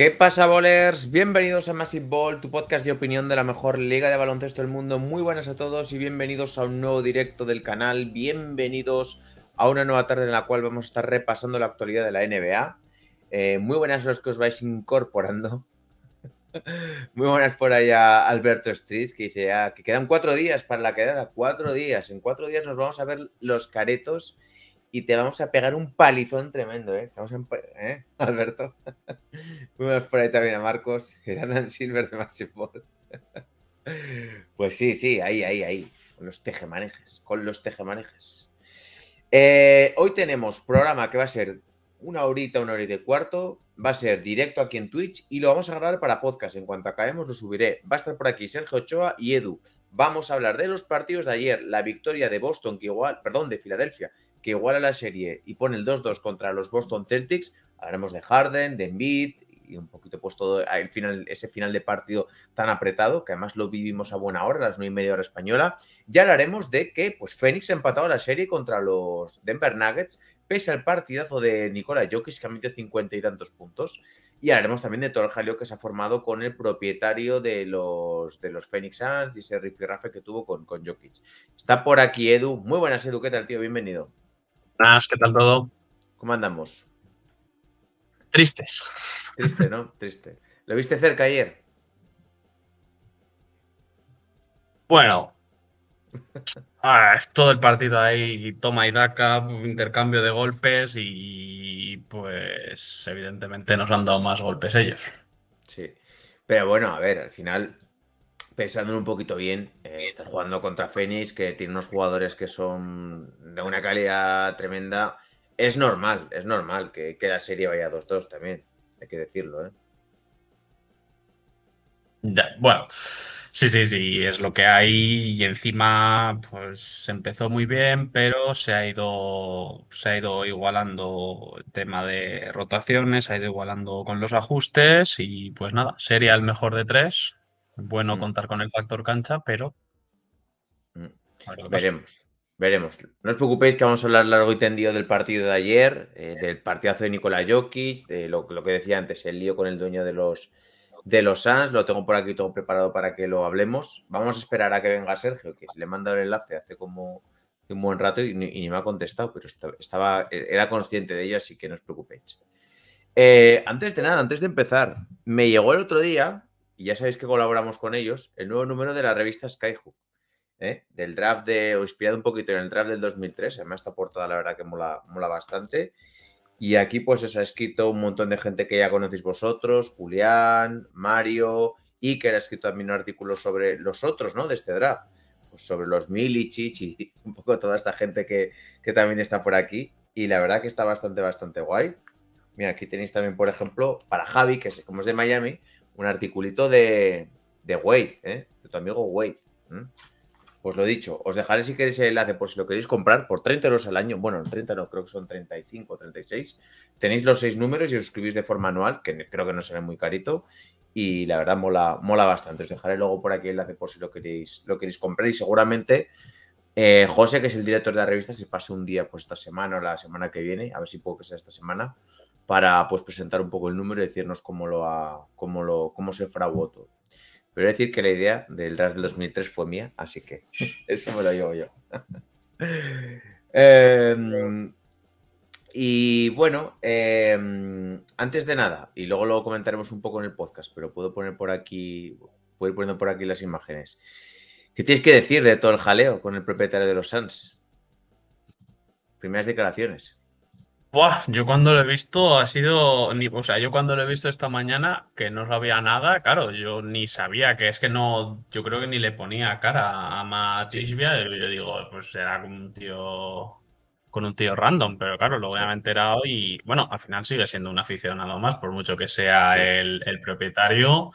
¿Qué pasa, bolers? Bienvenidos a Massive Ball, tu podcast de opinión de la mejor liga de baloncesto del mundo. Muy buenas a todos y bienvenidos a un nuevo directo del canal. Bienvenidos a una nueva tarde en la cual vamos a estar repasando la actualidad de la NBA. Eh, muy buenas a los que os vais incorporando. muy buenas por allá Alberto Stris, que dice ah, que quedan cuatro días para la quedada. Cuatro días. En cuatro días nos vamos a ver los caretos y te vamos a pegar un palizón tremendo, ¿eh? Estamos en, ¿eh? Alberto. Vamos por ahí también a Marcos, Dan Silver de basketball pues sí, sí, ahí, ahí, ahí. Con los tejemanejes, con los tejemanejes. Eh, hoy tenemos programa que va a ser una horita, una hora y de cuarto. Va a ser directo aquí en Twitch y lo vamos a grabar para podcast. En cuanto acabemos, lo subiré. Va a estar por aquí Sergio Ochoa y Edu. Vamos a hablar de los partidos de ayer, la victoria de Boston, que igual, perdón, de Filadelfia, que iguala la serie y pone el 2-2 contra los Boston Celtics, hablaremos de Harden, de Embiid y un poquito pues todo el final, ese final de partido tan apretado, que además lo vivimos a buena hora, a las 9 y media hora española. Ya hablaremos de que pues Phoenix ha empatado la serie contra los Denver Nuggets, pese al partidazo de Nikola Jokic, que ha metido 50 y tantos puntos. Y hablaremos también de todo el jaleo que se ha formado con el propietario de los, de los Phoenix Suns y ese rifirrafe que tuvo con, con Jokic. Está por aquí Edu. Muy buenas, Edu. ¿Qué tal, tío? Bienvenido. Buenas, ¿qué tal todo? ¿Cómo andamos? Tristes. Triste, ¿no? Triste. ¿Lo viste cerca ayer? Bueno. todo el partido ahí, toma y daca, intercambio de golpes y pues evidentemente nos han dado más golpes ellos. Sí. Pero bueno, a ver, al final pensando un poquito bien, eh, estar jugando contra Phoenix, que tiene unos jugadores que son de una calidad tremenda. Es normal, es normal que, la serie vaya 2-2 también, hay que decirlo. ¿eh? bueno, sí, sí, sí, es lo que hay y encima pues empezó muy bien, pero se ha ido, se ha ido igualando el tema de rotaciones, se ha ido igualando con los ajustes y pues nada, sería el mejor de tres, bueno mm. contar con el factor cancha, pero. Mm. Veremos. Veremos. No os preocupéis que vamos a hablar largo y tendido del partido de ayer, eh, del partidazo de Nikola Jokic, de lo, que decía antes, el lío con el dueño de los de los Suns. Lo tengo por aquí todo preparado para que lo hablemos. Vamos a esperar a que venga Sergio, que se le mandado el enlace hace como un buen rato y, ni me ha contestado, pero estaba, era consciente de ello, así que no os preocupéis. Eh, antes de nada, antes de empezar, me llegó el otro día y ya sabéis que colaboramos con ellos, el nuevo número de la revista Skyhook, ¿eh? del draft de, o inspirado un poquito en el draft del 2003, además esta portada la verdad que mola, mola bastante. Y aquí pues os ha escrito un montón de gente que ya conocéis vosotros, Julián, Mario, y que ha escrito también un artículo sobre los otros, ¿no? De este draft, pues sobre los Milicic y un poco toda esta gente que, que también está por aquí. Y la verdad que está bastante, bastante guay. Mira, aquí tenéis también, por ejemplo, para Javi, que como es de Miami, un articulito de, de Wade, ¿eh? de tu amigo Wade. Pues lo dicho, os dejaré si queréis el enlace por si lo queréis comprar por 30 euros al año. Bueno, 30 no, creo que son 35 o 36. Tenéis los seis números y os suscribís de forma anual, que creo que no será muy carito. Y la verdad mola, mola bastante. Os dejaré luego por aquí el enlace por si lo queréis, lo queréis comprar. Y seguramente eh, José, que es el director de la revista, se pase un día pues esta semana o la semana que viene, a ver si puedo que sea esta semana, para pues, presentar un poco el número y decirnos cómo, lo lo, cómo se fraguó todo. Pero decir que la idea del draft del 2003 fue mía, así que eso me lo llevo yo. Em, y bueno, em, antes de nada, y luego lo comentaremos un poco en el podcast, pero puedo poner por aquí, puedo ir poniendo por aquí las imágenes. ¿Qué tienes que decir de todo el jaleo con el propietario de los Sans? Primeras declaraciones. Buah, yo cuando lo he visto ha sido, o sea, yo cuando lo he visto esta mañana que no sabía nada, claro, yo ni sabía que es que no, yo creo que ni le ponía cara a Matishvia, yo digo, pues será como un tío con un tío random, pero claro, lo voy a enterado y bueno, al final sigue siendo un aficionado más, por mucho que sea el, propietario,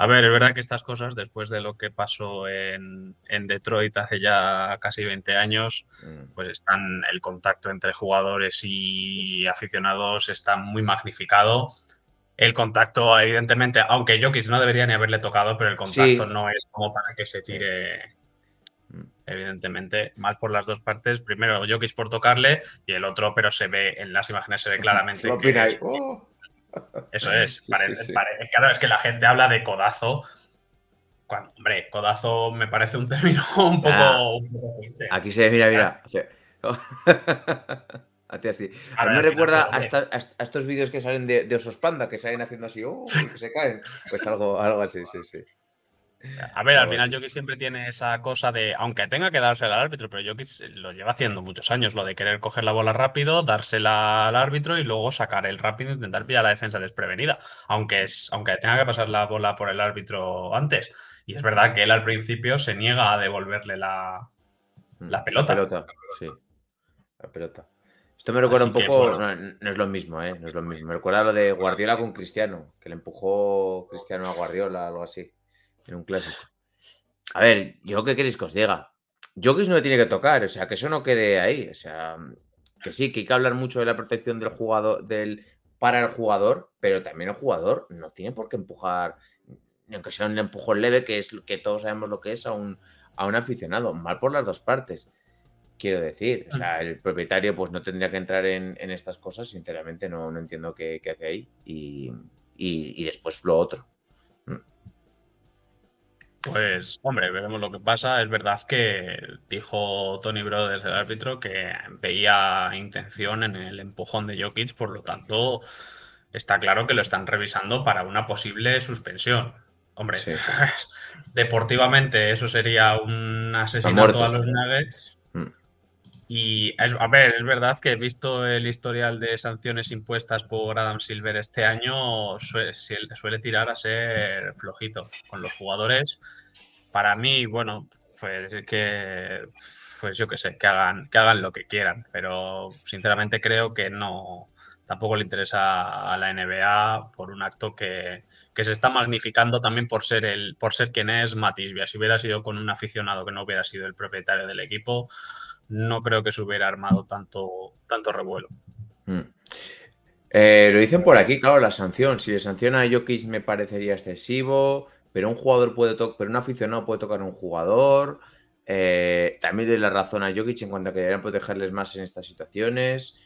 a ver, es verdad que estas cosas, después de lo que pasó en, Detroit hace ya casi 20 años, mm. pues están el contacto entre jugadores y aficionados está muy magnificado. El contacto, evidentemente, aunque Jokic no debería ni haberle tocado, pero el contacto no es como para que se tire, mm. evidentemente, mal por las dos partes. Primero Jokic por tocarle y el otro, pero se ve en las imágenes, se ve claramente. que, eso es. claro, es que la gente habla de codazo. hombre, codazo me parece un término un poco. Ah. aquí se mira, mira. así. A mí me recuerda a, estos vídeos que salen de, osos panda, que salen haciendo así, oh, que se caen. Pues algo, algo así, sí, sí. A ver, al final Jokic siempre tiene esa cosa de, aunque tenga que dársela al árbitro, pero Jokic lo lleva haciendo muchos años, lo de querer coger la bola rápido, dársela al árbitro y luego sacar el rápido e intentar pillar la defensa desprevenida, aunque, es, aunque tenga que pasar la bola por el árbitro antes. Y es verdad que él al principio se niega a devolverle la, mm, pelota. La pelota, sí. La pelota. Esto me recuerda un poco, no, es lo mismo, ¿eh? No es lo mismo. Me recuerda lo de Guardiola con Cristiano, que le empujó Cristiano a Guardiola, algo así en un clásico. A ver, yo qué queréis que os diga. Jokic no le tiene que tocar, o sea, que eso no quede ahí. O sea, que sí, que hay que hablar mucho de la protección del jugador, del para el jugador, pero también el jugador no tiene por qué empujar, aunque sea un empujón leve, que es que todos sabemos lo que es a un, a un aficionado, mal por las dos partes. Quiero decir, o sea, el propietario pues no tendría que entrar en, estas cosas, sinceramente no, entiendo qué, hace ahí. Y, y después lo otro. Pues, hombre, veremos lo que pasa. Es verdad que dijo Tony Brothers, el árbitro, que veía intención en el empujón de Jokic, por lo tanto, está claro que lo están revisando para una posible suspensión. Hombre, deportivamente eso sería un asesinato a los Nuggets. Y, a ver, es verdad que he visto el historial de sanciones impuestas por Adam Silver este año, suele, suele tirar a ser flojito con los jugadores. Para mí, bueno, pues que, pues yo qué sé, que hagan, que hagan lo que quieran, pero sinceramente creo que no, tampoco le interesa a la NBA por un acto que, que se está magnificando también por ser el, por ser quien es Matisbia. Si hubiera sido con un aficionado que no hubiera sido el propietario del equipo, no creo que se hubiera armado tanto, tanto revuelo. Mm. Eh, lo dicen por aquí, claro, la sanción. Si le sanciona a Jokic me parecería excesivo, pero un jugador puede tocar, pero un aficionado puede tocar a un jugador. Eh, también doy la razón a Jokic en cuanto a que deberían protegerles más en estas situaciones.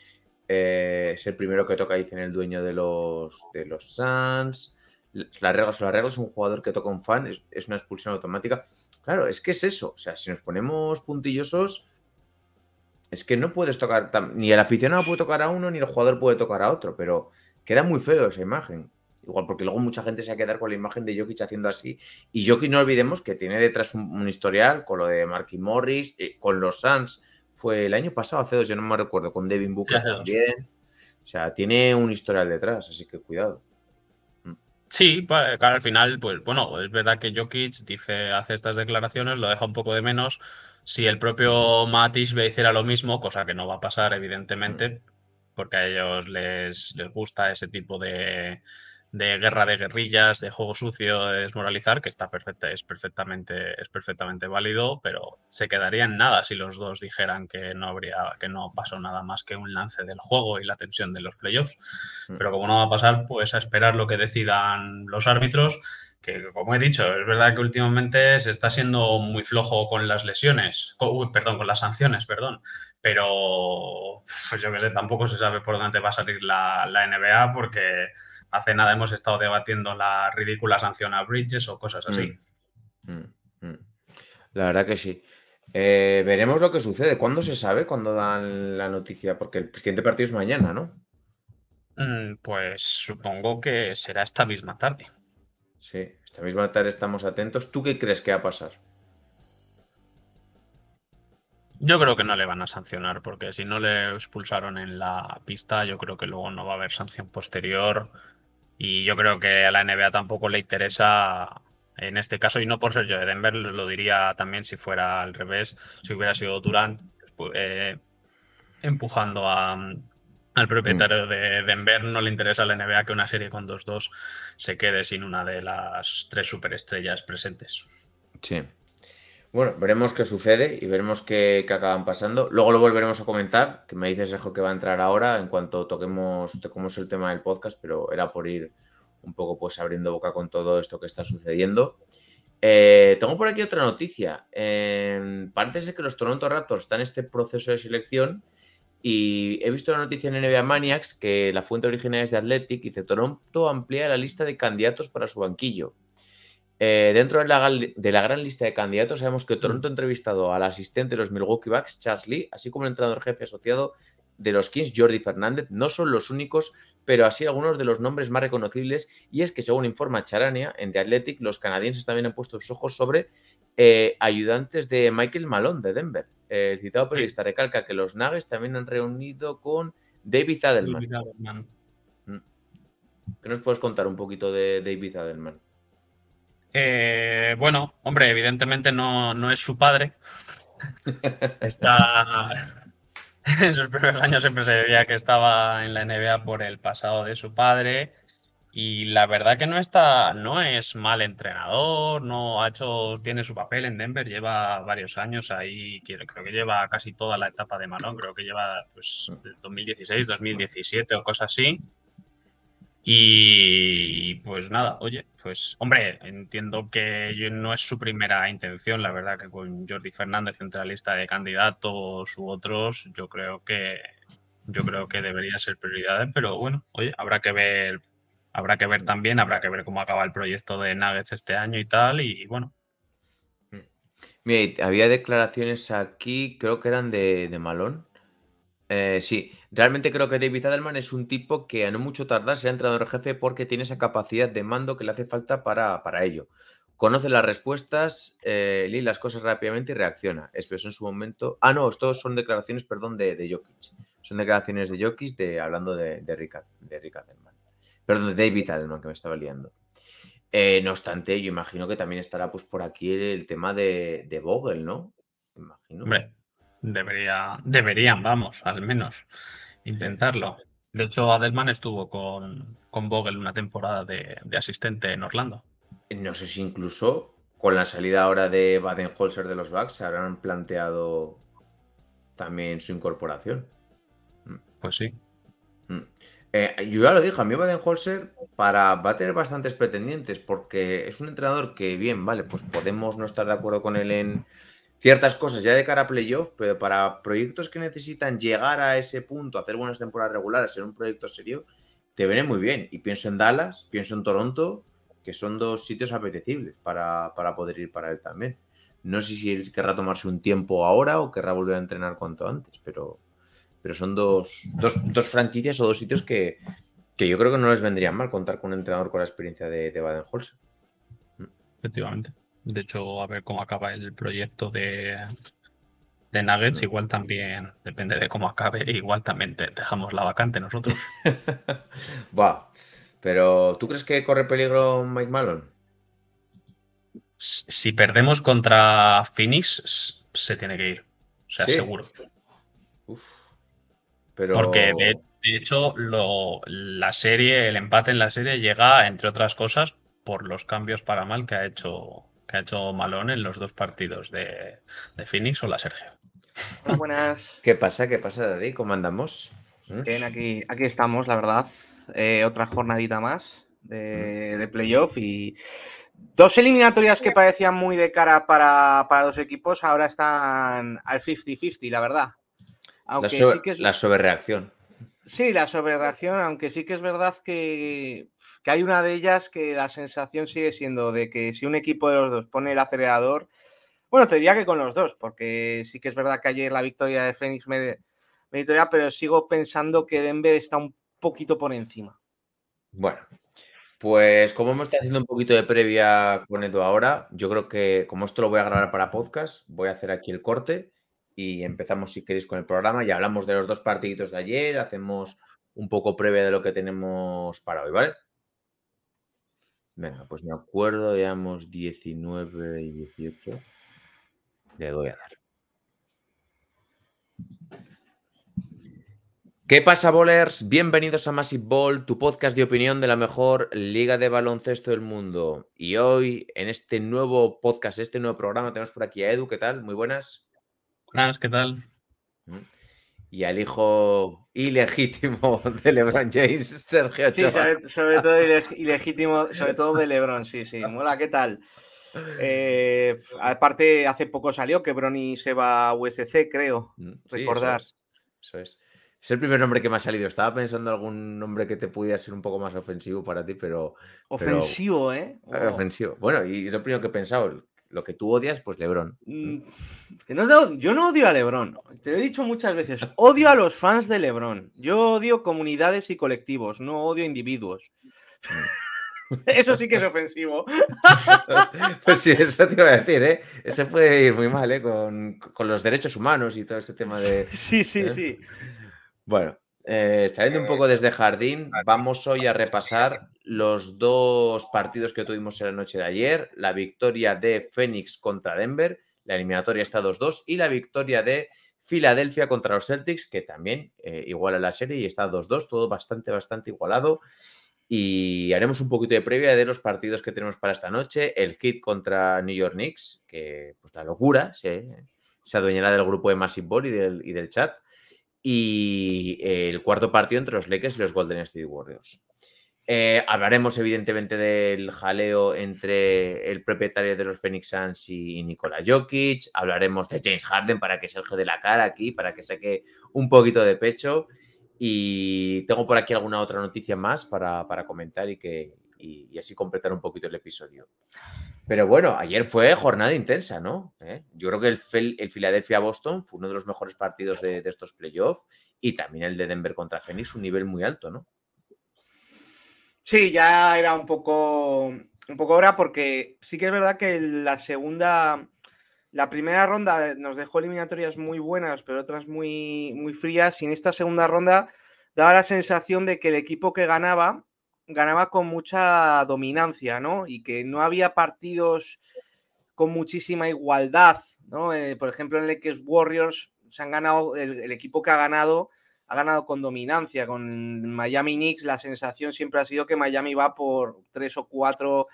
Eh, es el primero que toca, dicen el dueño de los, de los Suns. Las reglas son las reglas, un jugador que toca a un fan es, una expulsión automática. Claro, es que es eso. O sea, si nos ponemos puntillosos, es que no puedes tocar, ni el aficionado puede tocar a uno, ni el jugador puede tocar a otro, pero queda muy feo esa imagen. Igual, porque luego mucha gente se va a quedar con la imagen de Jokic haciendo así. Y Jokic, no olvidemos que tiene detrás un, historial con lo de Marky Morris, eh, con los Suns. Fue el año pasado, hace dos, yo no me recuerdo, con Devin Booker también. O sea, tiene un historial detrás, así que cuidado. Mm. Sí, pues, al final, pues bueno, es verdad que Jokic dice, hace estas declaraciones, lo deja un poco de menos, si el propio Matisbe le hiciera lo mismo, cosa que no va a pasar, evidentemente, mm. porque a ellos les, les gusta ese tipo de, de, guerra de guerrillas, de juego sucio, de desmoralizar, que está perfecta, es perfectamente, es perfectamente válido, pero se quedaría en nada si los dos dijeran que no habría, que no pasó nada más que un lance del juego y la tensión de los playoffs. Mm. Pero como no va a pasar, pues a esperar lo que decidan los árbitros que como he dicho, es verdad que últimamente se está siendo muy flojo con las lesiones, perdón, con las sanciones, perdón, pero pues yo que sé, tampoco se sabe por dónde va a salir la, NBA porque hace nada hemos estado debatiendo la ridícula sanción a Bridges o cosas así. Mm, mm, mm. La verdad que sí. Eh, veremos lo que sucede. ¿Cuándo se sabe? ¿Cuándo dan la noticia? Porque el siguiente partido es mañana, ¿no? Pues supongo que será esta misma tarde. Sí, esta misma tarde estamos atentos. ¿Tú qué crees que va a pasar? Yo creo que no le van a sancionar, porque si no le expulsaron en la pista, yo creo que luego no va a haber sanción posterior. Y yo creo que a la NBA tampoco le interesa en este caso, y no por ser yo de Denver, lo diría también si fuera al revés, si hubiera sido Durant pues, eh, empujando a, al propietario mm. de Denver no le interesa a la NBA que una serie con 2-2 se quede sin una de las tres superestrellas presentes. Sí. Bueno, veremos qué sucede y veremos qué, acaban pasando. Luego lo volveremos a comentar, que me dices, Sergio que va a entrar ahora en cuanto toquemos, el tema del podcast, pero era por ir un poco pues abriendo boca con todo esto que está sucediendo. Eh, tengo por aquí otra noticia. parece ser que los Toronto Raptors están en este proceso de selección y he visto la noticia en NBA Maniacs que la fuente original es de Athletic y dice Toronto amplía la lista de candidatos para su banquillo. Eh, dentro de la, gran lista de candidatos sabemos que Toronto ha entrevistado al asistente de los Milwaukee Bucks, Charles Lee, así como el entrenador jefe asociado de los Kings, Jordi Fernández. No son los únicos, pero así algunos de los nombres más reconocibles. Y es que, según informa Charania, en The Athletic, los canadienses también han puesto sus ojos sobre eh, ayudantes de Michael Malone de Denver el citado periodista recalca que los Nagas también han reunido con David Adelman. David mm. ¿Qué nos puedes contar un poquito de David Adelman? Eh, bueno, hombre, evidentemente no, es su padre. Está. en sus primeros años siempre se veía que estaba en la NBA por el pasado de su padre y la verdad que no está, no es mal entrenador, no ha hecho, tiene su papel en Denver, lleva varios años ahí, creo, que lleva casi toda la etapa de Malón, creo que lleva pues 2016, 2017 o cosas así. Y pues nada, oye, pues hombre, entiendo que no es su primera intención, la verdad que con Jordi Fernández centralista de candidatos u otros, yo creo que yo creo que debería ser prioridad. pero bueno, oye, habrá que ver habrá que ver también, habrá que ver cómo acaba el proyecto de Nuggets este año y tal, y bueno. Mm. Mira, había declaraciones aquí, creo que eran de, Malón. Eh, sí, realmente creo que David Adelman es un tipo que a no mucho tardar se ha entrado el jefe porque tiene esa capacidad de mando que le hace falta para, ello. Conoce las respuestas, eh, lee las cosas rápidamente y reacciona. Expresó en su momento. Ah, no, estos son declaraciones, perdón, de, de Jokic. Son declaraciones de Jokic de, hablando de, de de Rick Adelman. Perdón, David Adelman, que me estaba liando. Eh, no obstante, yo imagino que también estará pues por aquí el tema de, Vogel, ¿no? Hombre, debería, deberían, vamos, al menos, intentarlo. De hecho, Adelman estuvo con, Vogel una temporada de, asistente en Orlando. No sé si incluso con la salida ahora de Baden-Holzer de los Bucks se habrán planteado también su incorporación. Pues sí, eh, yo ya lo dije, a mí Baden-Holzer para, va a tener bastantes pretendientes porque es un entrenador que, bien, vale, pues podemos no estar de acuerdo con él en ciertas cosas ya de cara a playoff, pero para proyectos que necesitan llegar a ese punto, hacer buenas temporadas regulares, ser un proyecto serio, te viene muy bien. Y pienso en Dallas, pienso en Toronto, que son dos sitios apetecibles para, para poder ir para él también. No sé si él querrá tomarse un tiempo ahora o querrá volver a entrenar cuanto antes, pero pero son dos, franquicias o dos sitios que, yo creo que no les vendría mal contar con un entrenador con la experiencia de, Baden-Holzer. Efectivamente. De hecho, a ver cómo acaba el proyecto de, Nuggets, mm. igual también, depende de cómo acabe, igual también dejamos la vacante nosotros. Va, pero ¿tú crees que corre peligro Mike Malone? Si perdemos contra Phoenix, se tiene que ir, o sea, seguro. Uf. Porque de, hecho la serie, el empate en la serie llega, entre otras cosas, por los cambios para mal que ha hecho, que ha hecho Malone en los dos partidos de, de Phoenix o la Sergio. buenas. ¿Qué pasa? ¿Qué pasa, Daddy? ¿Cómo andamos? ¿Mm? Bien, aquí, aquí estamos, la verdad. Eh, otra jornadita más mm. de, playoff y dos eliminatorias que parecían muy de cara para, para dos equipos ahora están al 50-50, la verdad la, sobre, sí es... la sobrereacción. Sí, la sobrereacción, aunque sí que es verdad que, hay una de ellas que la sensación sigue siendo de que si un equipo de los dos pone el acelerador, bueno, te diría que con los dos, porque sí que es verdad que ayer la victoria de Fénix me, me pero sigo pensando que Denver está un poquito por encima. Bueno, pues como hemos estado haciendo un poquito de previa con Edu ahora, yo creo que como esto lo voy a grabar para podcast, voy a hacer aquí el corte y empezamos, si queréis, con el programa. Ya hablamos de los dos partiditos de ayer, hacemos un poco previa de lo que tenemos para hoy, ¿vale? Venga, pues me acuerdo, llevamos 19 y 18. Le doy a dar. ¿Qué pasa, bowlers? Bienvenidos a Massive Ball, tu podcast de opinión de la mejor liga de baloncesto del mundo. Y hoy, en este nuevo podcast, este nuevo programa, tenemos por aquí a Edu. ¿Qué tal? Muy buenas. ¿qué tal? Y al hijo ilegítimo de LeBron James, Sergio Sí, sobre, todo ilegítimo, sobre todo de LeBron, sí, sí. Hola, ¿qué tal? Eh, aparte, hace poco salió que Bronny se va a USC, creo. Mm, recordar. Eso es, es. el primer nombre que me ha salido. Estaba pensando algún nombre que te pudiera ser un poco más ofensivo para ti, pero. Ofensivo, ¿eh? ¿eh? Ofensivo. Bueno, y es lo primero que he pensado. Lo que tú odias, pues Lebron. Mm, que yo no odio a Lebron, te lo he dicho muchas veces. Odio a los fans de Lebron. Yo odio comunidades y colectivos, no odio individuos. Eso sí que es ofensivo. Pues sí, eso te iba a decir, ¿eh? Eso puede ir muy mal, ¿eh? Con, los derechos humanos y todo ese tema de. Sí, sí, sí. ¿Eh? Bueno, eh, saliendo un poco desde jardín, vamos hoy a repasar los dos partidos que tuvimos en la noche de ayer, la victoria de Phoenix contra Denver, la eliminatoria está 2-2 y la victoria de Filadelfia contra los Celtics, que también eh, iguala la serie y está 2-2, todo bastante, bastante igualado. Y haremos un poquito de previa de los partidos que tenemos para esta noche, el hit contra New York Knicks, que pues la locura, se, adueñará del grupo de Massive Ball y del chat y el cuarto partido entre los Lakers y los Golden State Warriors. Eh, hablaremos evidentemente del jaleo entre el propietario de los Phoenix Suns y Nikola Jokic, hablaremos de James Harden para que se de la cara aquí, para que saque un poquito de pecho y tengo por aquí alguna otra noticia más para, comentar y, que, y así completar un poquito el episodio. Pero bueno, ayer fue jornada intensa, ¿no? ¿Eh? Yo creo que el, Filadelfia Philadelphia-Boston fue uno de los mejores partidos de, estos playoffs y también el de Denver contra Phoenix, un nivel muy alto, ¿no? Sí, ya era un poco, un poco hora porque sí que es verdad que la segunda, la primera ronda nos dejó eliminatorias muy buenas, pero otras muy, muy frías y en esta segunda ronda daba la sensación de que el equipo que ganaba ganaba con mucha dominancia, ¿no? Y que no había partidos con muchísima igualdad, ¿no? Eh, por ejemplo, en el X Warriors se han ganado, el, equipo que ha ganado, ha ganado con dominancia. Con Miami Knicks la sensación siempre ha sido que Miami va por tres o cuatro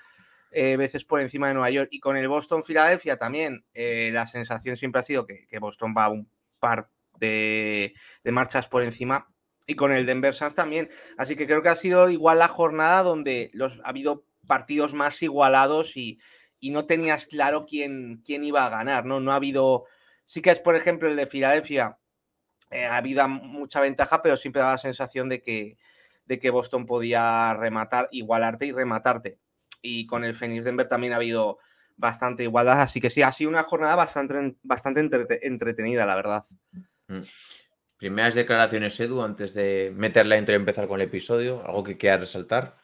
eh, veces por encima de Nueva York. Y con el Boston Filadelfia también, eh, la sensación siempre ha sido que, Boston va un par de, de marchas por encima y con el Denver Suns también. Así que creo que ha sido igual la jornada donde los, ha habido partidos más igualados y, no tenías claro quién, quién iba a ganar, ¿no? No ha habido... Sí que es, por ejemplo, el de Filadelfia. Eh, ha habido mucha ventaja, pero siempre da la sensación de que, de que Boston podía rematar, igualarte y rematarte. Y con el Phoenix Denver también ha habido bastante igualdad, así que sí, ha sido una jornada bastante, bastante entretenida, la verdad. Mm. Primeras declaraciones, Edu, antes de meterla la y empezar con el episodio, algo que quieras resaltar.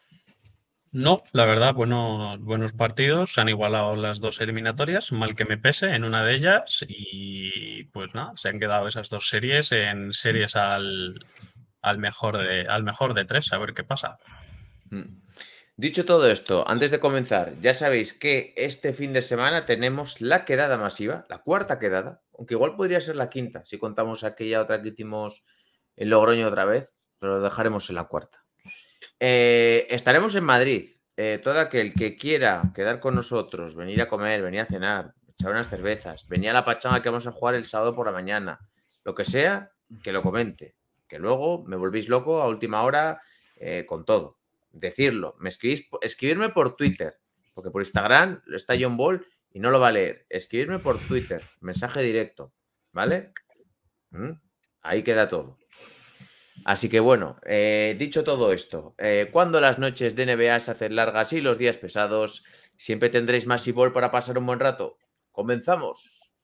No, la verdad, bueno, buenos partidos. Se han igualado las dos eliminatorias, mal que me pese, en una de ellas. Y pues nada, se han quedado esas dos series en series al, al, mejor, de, al mejor de tres, a ver qué pasa. Mm. Dicho todo esto, antes de comenzar, ya sabéis que este fin de semana tenemos la quedada masiva, la cuarta quedada, aunque igual podría ser la quinta, si contamos aquella otra que hicimos en Logroño otra vez, pero lo dejaremos en la cuarta. Eh, estaremos en Madrid. Eh, todo aquel que quiera quedar con nosotros, venir a comer, venir a cenar, echar unas cervezas, venir a la pachanga que vamos a jugar el sábado por la mañana, lo que sea, que lo comente. Que luego me volvéis loco a última hora eh, con todo. Decirlo, me escribís, escribirme por Twitter, porque por Instagram está John Ball y no lo va a leer, escribirme por Twitter, mensaje directo, ¿vale? Mm, ahí queda todo. Así que bueno, eh, dicho todo esto, eh, cuando las noches de NBA se hacen largas y los días pesados, siempre tendréis más y para pasar un buen rato. Comenzamos.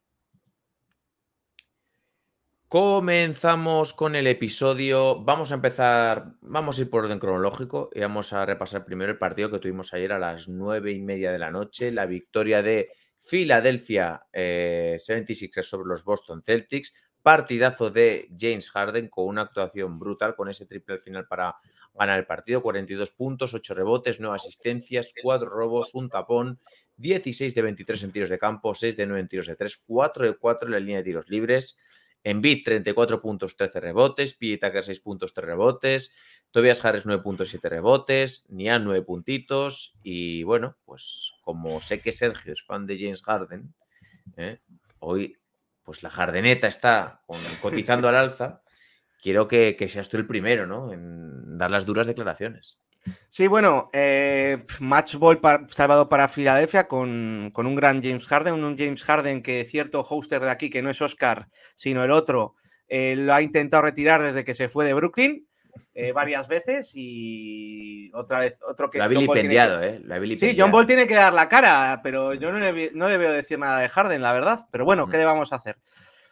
Comenzamos con el episodio. Vamos a empezar, vamos a ir por orden cronológico y vamos a repasar primero el partido que tuvimos ayer a las nueve y media de la noche, la victoria de Philadelphia 76ers eh, sobre los Boston Celtics. Partidazo de James Harden con una actuación brutal, con ese triple al final para ganar el partido. 42 puntos, 8 rebotes, 9 asistencias, 4 robos, un tapón, 16 de 23 en tiros de campo, 6 de 9 en tiros de 3, 4 de 4 en la línea de tiros libres. Envid 34 puntos, 13 rebotes, pita Tucker 6 puntos, 3 rebotes, Tobias Harris 9.7 puntos, rebotes, Nian 9 puntitos y bueno, pues como sé que Sergio es fan de James Harden, ¿eh? hoy pues la jardeneta está cotizando al alza, quiero que, que, seas tú el primero ¿no? en dar las duras declaraciones. Sí, bueno, eh, matchball para, salvado para Filadelfia con, un gran James Harden, un James Harden que cierto hoster de aquí, que no es Oscar, sino el otro, eh, lo ha intentado retirar desde que se fue de Brooklyn eh, varias veces y otra vez, otro que... Lo ha vilipendiado, ¿eh? Sí, John Ball tiene que dar la cara, pero yo no no le veo decir nada de Harden, la verdad. Pero bueno, ¿qué mm. le vamos a hacer?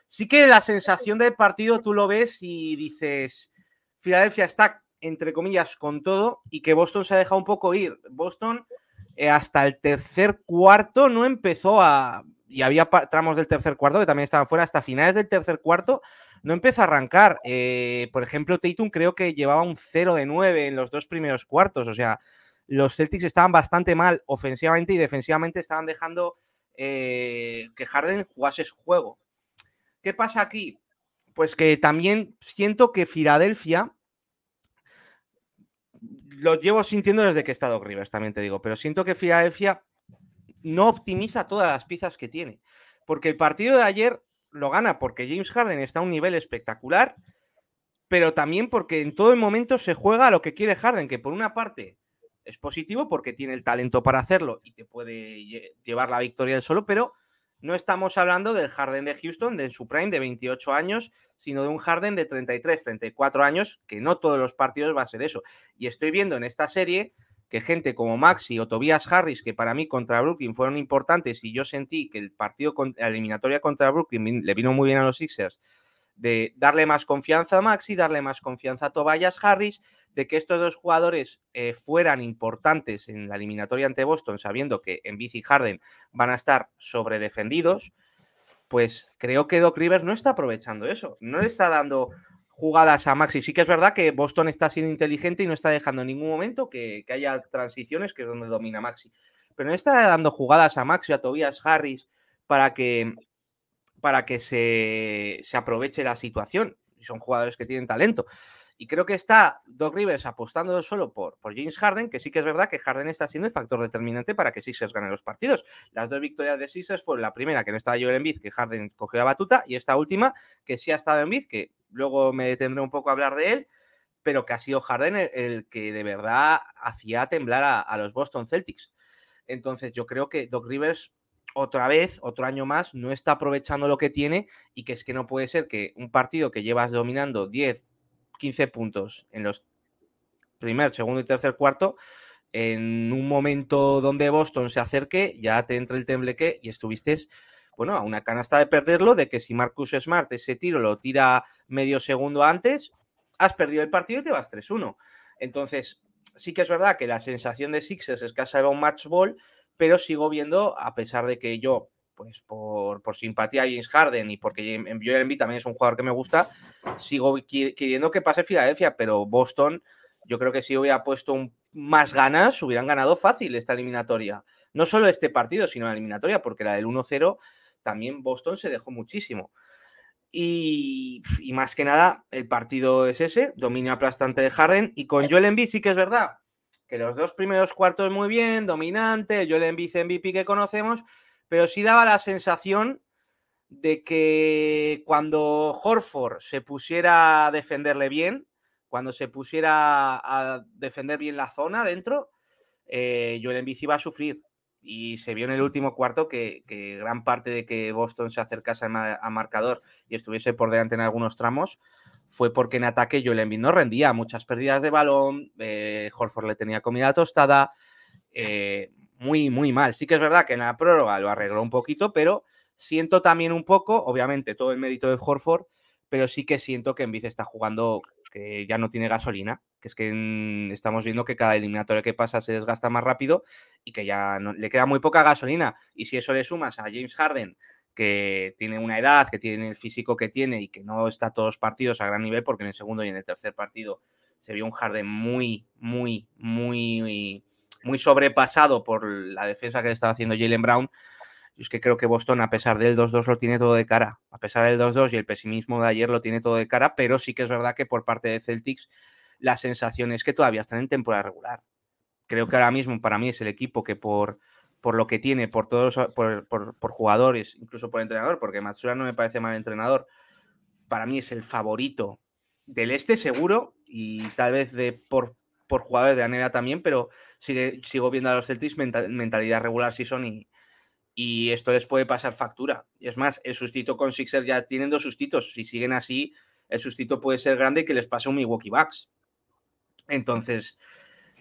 Sí que la sensación del partido tú lo ves y dices, Filadelfia está entre comillas, con todo y que Boston se ha dejado un poco ir. Boston eh, hasta el tercer cuarto no empezó a... Y había tramos del tercer cuarto que también estaban fuera, hasta finales del tercer cuarto no empezó a arrancar. Eh, por ejemplo, Tatum creo que llevaba un 0 de 9 en los dos primeros cuartos. O sea, los Celtics estaban bastante mal ofensivamente y defensivamente estaban dejando eh, que Harden jugase su juego. ¿Qué pasa aquí? Pues que también siento que Filadelfia lo llevo sintiendo desde que he estado Rivers, también te digo, pero siento que Filadelfia no optimiza todas las piezas que tiene. Porque el partido de ayer lo gana porque James Harden está a un nivel espectacular, pero también porque en todo el momento se juega a lo que quiere Harden, que por una parte es positivo porque tiene el talento para hacerlo y te puede llevar la victoria del solo, pero no estamos hablando del Harden de Houston de su prime de 28 años, sino de un Harden de 33, 34 años, que no todos los partidos va a ser eso. Y estoy viendo en esta serie que gente como Maxi o Tobias Harris, que para mí contra Brooklyn fueron importantes y yo sentí que el partido, la eliminatoria contra Brooklyn le vino muy bien a los Sixers, de darle más confianza a Maxi, darle más confianza a Tobias Harris, de que estos dos jugadores eh, fueran importantes en la eliminatoria ante Boston, sabiendo que en y Harden van a estar sobredefendidos, pues creo que Doc Rivers no está aprovechando eso, no le está dando jugadas a Maxi. Sí que es verdad que Boston está siendo inteligente y no está dejando en ningún momento que, haya transiciones, que es donde domina Maxi. Pero no está dando jugadas a Maxi, a Tobias Harris, para que, para que se, se aproveche la situación. Son jugadores que tienen talento. Y creo que está Doc Rivers apostando solo por, por James Harden, que sí que es verdad que Harden está siendo el factor determinante para que Sixers gane los partidos. Las dos victorias de Sixers fueron la primera, que no estaba Joel Embiid, que Harden cogió la batuta, y esta última, que sí ha estado Embiid, que luego me detendré un poco a hablar de él, pero que ha sido Harden el, que de verdad hacía temblar a, a los Boston Celtics. Entonces yo creo que Doc Rivers otra vez, otro año más, no está aprovechando lo que tiene y que es que no puede ser que un partido que llevas dominando 10, 15 puntos en los primer, segundo y tercer cuarto, en un momento donde Boston se acerque, ya te entra el tembleque y estuviste, bueno, a una canasta de perderlo, de que si Marcus Smart ese tiro lo tira medio segundo antes, has perdido el partido y te vas 3-1. Entonces, sí que es verdad que la sensación de Sixers es que ha un match ball, pero sigo viendo, a pesar de que yo pues por, simpatía a James Harden y porque Joel Embiid también es un jugador que me gusta, sigo queriendo que pase Filadelfia, pero Boston, yo creo que si hubiera puesto más ganas, hubieran ganado fácil esta eliminatoria. No solo este partido, sino la eliminatoria, porque la del 1-0 también Boston se dejó muchísimo. Y, y, más que nada, el partido es ese, dominio aplastante de Harden. Y con Joel Embiid sí que es verdad que los dos primeros cuartos muy bien, dominante, Joel Embiid MVP que conocemos, pero sí daba la sensación de que cuando Horford se pusiera a defenderle bien, cuando se pusiera a defender bien la zona dentro, eh, Joel Embiid iba a sufrir. Y se vio en el último cuarto que, gran parte de que Boston se acercase a marcador y estuviese por delante en algunos tramos fue porque en ataque Joel Embiid no rendía. Muchas pérdidas de balón, eh, Horford le tenía comida tostada, eh, muy, muy mal. Sí que es verdad que en la prórroga lo arregló un poquito, pero siento también un poco, obviamente, todo el mérito de Horford, pero sí que siento que en vice está jugando que ya no tiene gasolina, que es que mm, estamos viendo que cada eliminatoria que pasa se desgasta más rápido y que ya no, le queda muy poca gasolina. Y si eso le sumas a James Harden, que tiene una edad, que tiene el físico que tiene y que no está todos partidos a gran nivel, porque en el segundo y en el tercer partido se vio un Harden muy, muy, muy muy sobrepasado por la defensa que estaba haciendo Jalen Brown. y es que creo que Boston, a pesar del 2-2, lo tiene todo de cara. A pesar del 2-2 y el pesimismo de ayer, lo tiene todo de cara, pero sí que es verdad que por parte de Celtics la sensación es que todavía están en temporada regular. Creo que ahora mismo para mí es el equipo que por, por lo que tiene, por todos, por, jugadores, incluso por entrenador, porque Matsura no me parece mal entrenador, para mí es el favorito del este seguro y tal vez de por, por jugadores de la también, pero sigo viendo a los Celtics mentalidad regular si y, y esto les puede pasar factura. es más, el sustito con Sixers ya tienen dos sustitos. Si siguen así, el sustito puede ser grande que les pase un Milwaukee Bucks. Entonces,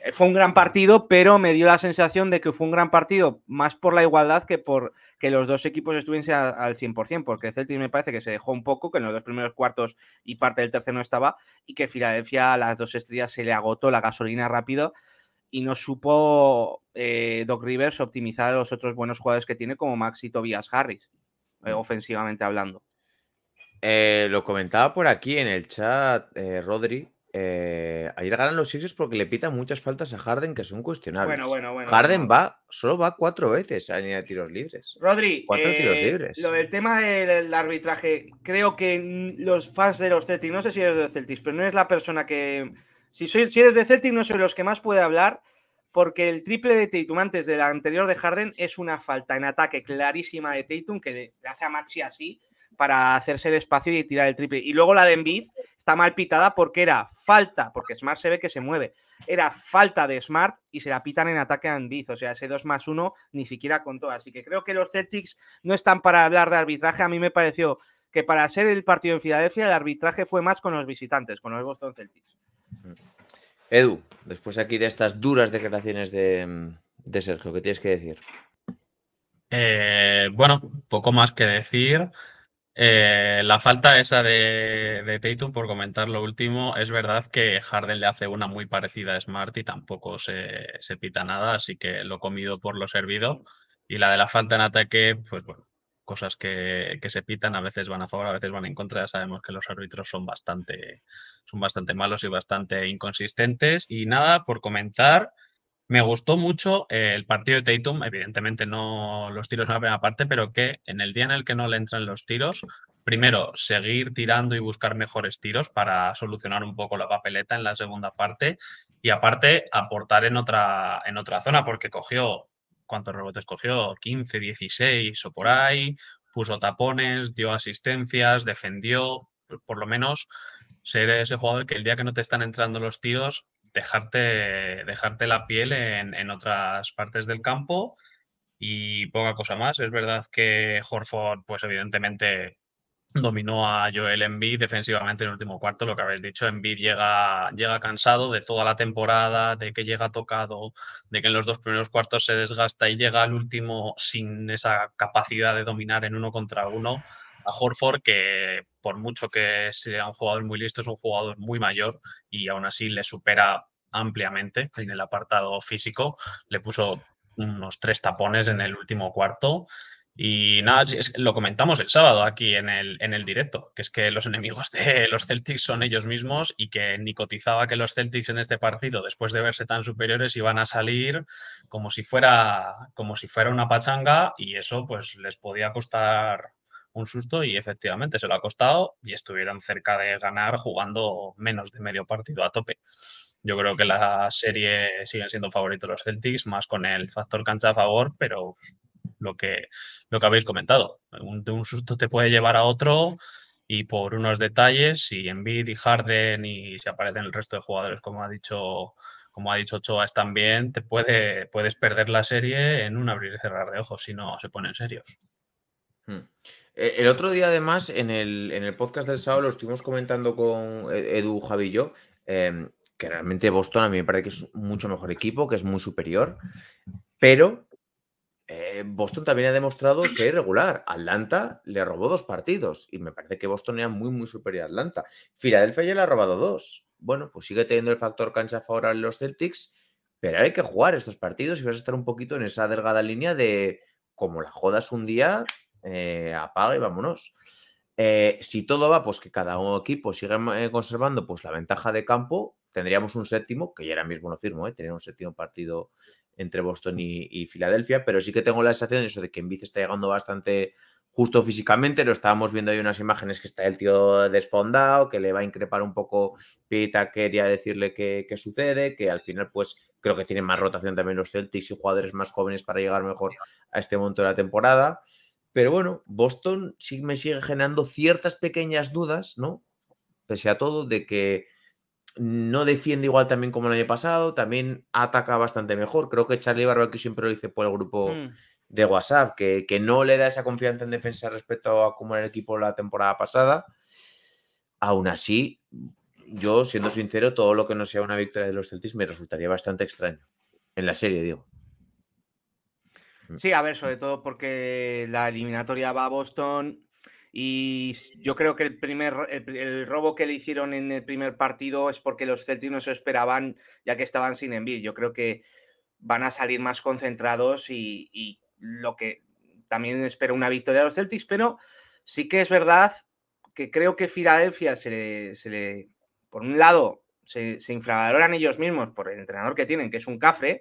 eh, fue un gran partido, pero me dio la sensación de que fue un gran partido más por la igualdad que por que los dos equipos estuviesen al 100%, porque el Celtic me parece que se dejó un poco, que en los dos primeros cuartos y parte del tercero no estaba, y que Filadelfia a las dos estrellas se le agotó la gasolina rápido y no supo eh, Doc Rivers optimizar a los otros buenos jugadores que tiene, como Max y Tobias Harris, eh, mm. ofensivamente hablando. Eh, lo comentaba por aquí en el chat, Rodri. ayer ganan los Sixers porque le pitan muchas faltas a Harden que son cuestionables. Bueno, bueno, bueno, Harden va, solo va cuatro veces a línea de tiros libres. Rodri, cuatro tiros libres. Lo del tema del arbitraje, creo que los fans de los Celtics, no sé si eres de los Celtics, pero no es la persona que, si, eres de Celtic, no soy los que más puede hablar, porque el triple de Tatum antes la anterior de Harden es una falta en ataque clarísima de Tatum que le hace a Maxi así para hacerse el espacio y tirar el triple. Y luego la de Envid está mal pitada porque era falta, porque Smart se ve que se mueve. Era falta de Smart y se la pitan en ataque a Envid. O sea, ese 2 más 1 ni siquiera contó. Así que creo que los Celtics no están para hablar de arbitraje. A mí me pareció que para ser el partido en Filadelfia el arbitraje fue más con los visitantes, con los Boston Celtics. Edu, después aquí de estas duras declaraciones de, Sergio, ¿qué tienes que decir? Eh, bueno, poco más que decir. Eh, la falta esa de, de Tatum, por comentar lo último, es verdad que Harden le hace una muy parecida a Smart y tampoco se, se pita nada, así que lo comido por lo servido. Y la de la falta en ataque, pues bueno, cosas que, se pitan, a veces van a favor, a veces van en contra. Sabemos que los árbitros son bastante, son bastante malos y bastante inconsistentes. Y nada, por comentar, me gustó mucho el partido de Tatum, evidentemente no los tiros en la primera parte, pero que en el día en el que no le entran los tiros, primero, seguir tirando y buscar mejores tiros para solucionar un poco la papeleta en la segunda parte y aparte aportar en otra, en otra zona, porque cogió ¿cuántos rebotes cogió? 15, 16 o por ahí, puso tapones, dio asistencias, defendió, por lo menos ser ese jugador que el día que no te están entrando los tiros, dejarte, dejarte la piel en, en otras partes del campo y poca cosa más. Es verdad que Horford, pues evidentemente dominó a Joel Embiid defensivamente en el último cuarto, lo que habéis dicho, Embiid llega, llega cansado de toda la temporada, de que llega tocado, de que en los dos primeros cuartos se desgasta y llega al último sin esa capacidad de dominar en uno contra uno a Horford, que por mucho que sea un jugador muy listo, es un jugador muy mayor y aún así le supera ampliamente en el apartado físico, le puso unos tres tapones en el último cuarto y nada, lo comentamos el sábado aquí en el, en el directo, que es que los enemigos de los Celtics son ellos mismos y que Nicotizaba que los Celtics en este partido, después de verse tan superiores, iban a salir como si fuera, como si fuera una pachanga y eso pues les podía costar un susto y efectivamente se lo ha costado y estuvieron cerca de ganar jugando menos de medio partido a tope. Yo creo que la serie siguen siendo favoritos los Celtics, más con el factor cancha a favor, pero lo que, lo que habéis comentado. Un, susto te puede llevar a otro y por unos detalles, si Embiid y Harden y si aparecen el resto de jugadores, como ha dicho como ha dicho Ochoa, están te puede, puedes perder la serie en un abrir y cerrar de ojos si no se ponen serios. Hmm. Eh, el otro día, además, en el, en el, podcast del sábado lo estuvimos comentando con e-, Edu, Javi y yo, em, que realmente Boston a mí me parece que es mucho mejor equipo, que es muy superior, pero eh, Boston también ha demostrado ser irregular. Atlanta le robó dos partidos y me parece que Boston era muy, muy superior a Atlanta. Filadelfia ya le ha robado dos. Bueno, pues sigue teniendo el factor cancha favorable los Celtics, pero hay que jugar estos partidos y vas a estar un poquito en esa delgada línea de como la jodas un día, eh, apaga y vámonos. Eh, si todo va, pues que cada equipo siga conservando pues, la ventaja de campo, tendríamos un séptimo, que ya era mismo lo firmo, tenía un séptimo partido entre Boston y, Filadelfia, pero sí que tengo la sensación de eso de que está llegando bastante justo físicamente, lo estábamos viendo ahí unas imágenes que está el tío desfondado, que le va a increpar un poco Pita, quería decirle qué que sucede, que al final pues creo que tiene más rotación también los Celtics y jugadores más jóvenes para llegar mejor a este momento de la temporada. Pero bueno, Boston sí me sigue generando ciertas pequeñas dudas, ¿no? Pese a todo, de que no defiende igual también como el año pasado, también ataca bastante mejor. Creo que Charlie que siempre lo dice por el grupo hmm. de WhatsApp, que, no le da esa confianza en defensa respecto a cómo era el equipo la temporada pasada. Aún así, yo, siendo sincero, todo lo que no sea una victoria de los Celtics me resultaría bastante extraño. En la serie, digo. Sí, a ver, sobre todo porque la eliminatoria va a Boston y yo creo que el primer el, robo que le hicieron en el primer partido es porque los Celtics no se esperaban, ya que estaban sin Envid. Yo creo que van a salir más concentrados y, lo que también espero una victoria de los Celtics, pero sí que es verdad que creo que Filadelfia se le, por un lado, se, se, ellos mismos por el entrenador que tienen, que es un cafre,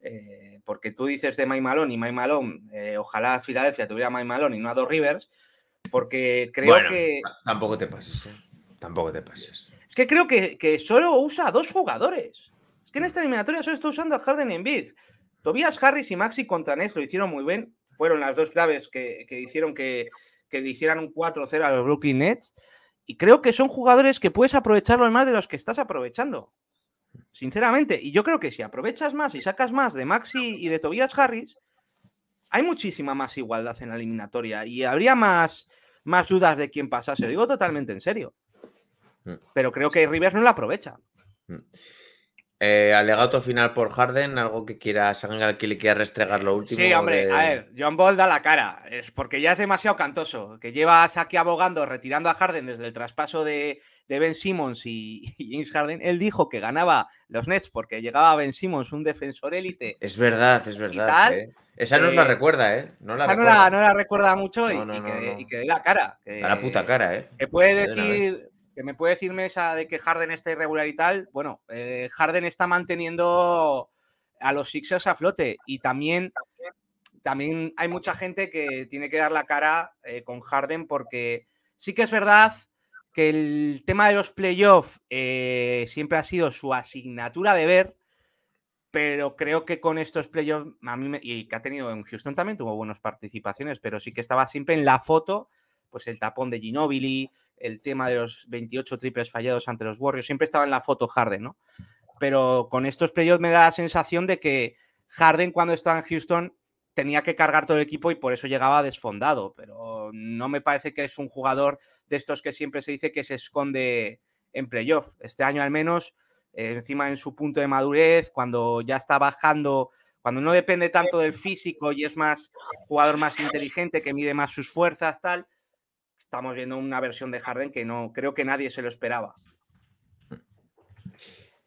eh, porque tú dices de May y Maimalón, eh, ojalá Filadelfia tuviera a y no a dos Rivers, porque creo que. Tampoco te pases, ¿eh? Tampoco te pases. Es que creo que, solo usa a dos jugadores. Es que en mm. esta eliminatoria solo está usando a Harden y Embiid. Tobias Harris y Maxi contra Nets lo hicieron muy bien. Fueron las dos claves que, hicieron que, le hicieran un 4-0 a los Brooklyn Nets. Y creo que son jugadores que puedes aprovecharlo más de los que estás aprovechando. Sinceramente. Y yo creo que si aprovechas más y sacas más de Maxi y de Tobias Harris, hay muchísima más igualdad en la eliminatoria y habría más, más dudas de quién pasase. Lo digo totalmente en serio. Mm. Pero creo que Rivers no la aprovecha. Mm. Eh, alegato final por Harden, algo que quiera que le quiera restregar lo último. Sí, hombre, a ver, John Ball da la cara, es porque ya es demasiado cantoso, que llevas aquí abogando, retirando a Harden desde el traspaso de, de Ben Simmons y, James Harden, él dijo que ganaba los Nets porque llegaba Ben Simmons, un defensor élite. Es verdad, es verdad. ¿eh? Esa eh, ¿eh? no la recuerda, ¿eh? No la, recuerda. No la, recuerda mucho y, que, la cara. Que, la puta cara, ¿eh? Que puede decir que me puede decirme esa de que Harden está irregular y tal. Bueno, Harden está manteniendo a los Sixers a flote y también, también hay mucha gente que tiene que dar la cara con Harden porque sí que es verdad que el tema de los playoffs eh, siempre ha sido su asignatura de ver, pero creo que con estos playoffs, a mí y que ha tenido en Houston también, tuvo buenas participaciones, pero sí que estaba siempre en la foto, pues el tapón de Ginobili, el tema de los 28 triples fallados ante los Warriors, siempre estaba en la foto Harden, ¿no? Pero con estos playoffs me da la sensación de que Harden cuando estaba en Houston tenía que cargar todo el equipo y por eso llegaba desfondado, pero no me parece que es un jugador de estos que siempre se dice que se esconde en playoff. Este año al menos, eh, encima en su punto de madurez, cuando ya está bajando, cuando no depende tanto del físico y es más jugador más inteligente, que mide más sus fuerzas, tal, estamos viendo una versión de Harden que no creo que nadie se lo esperaba.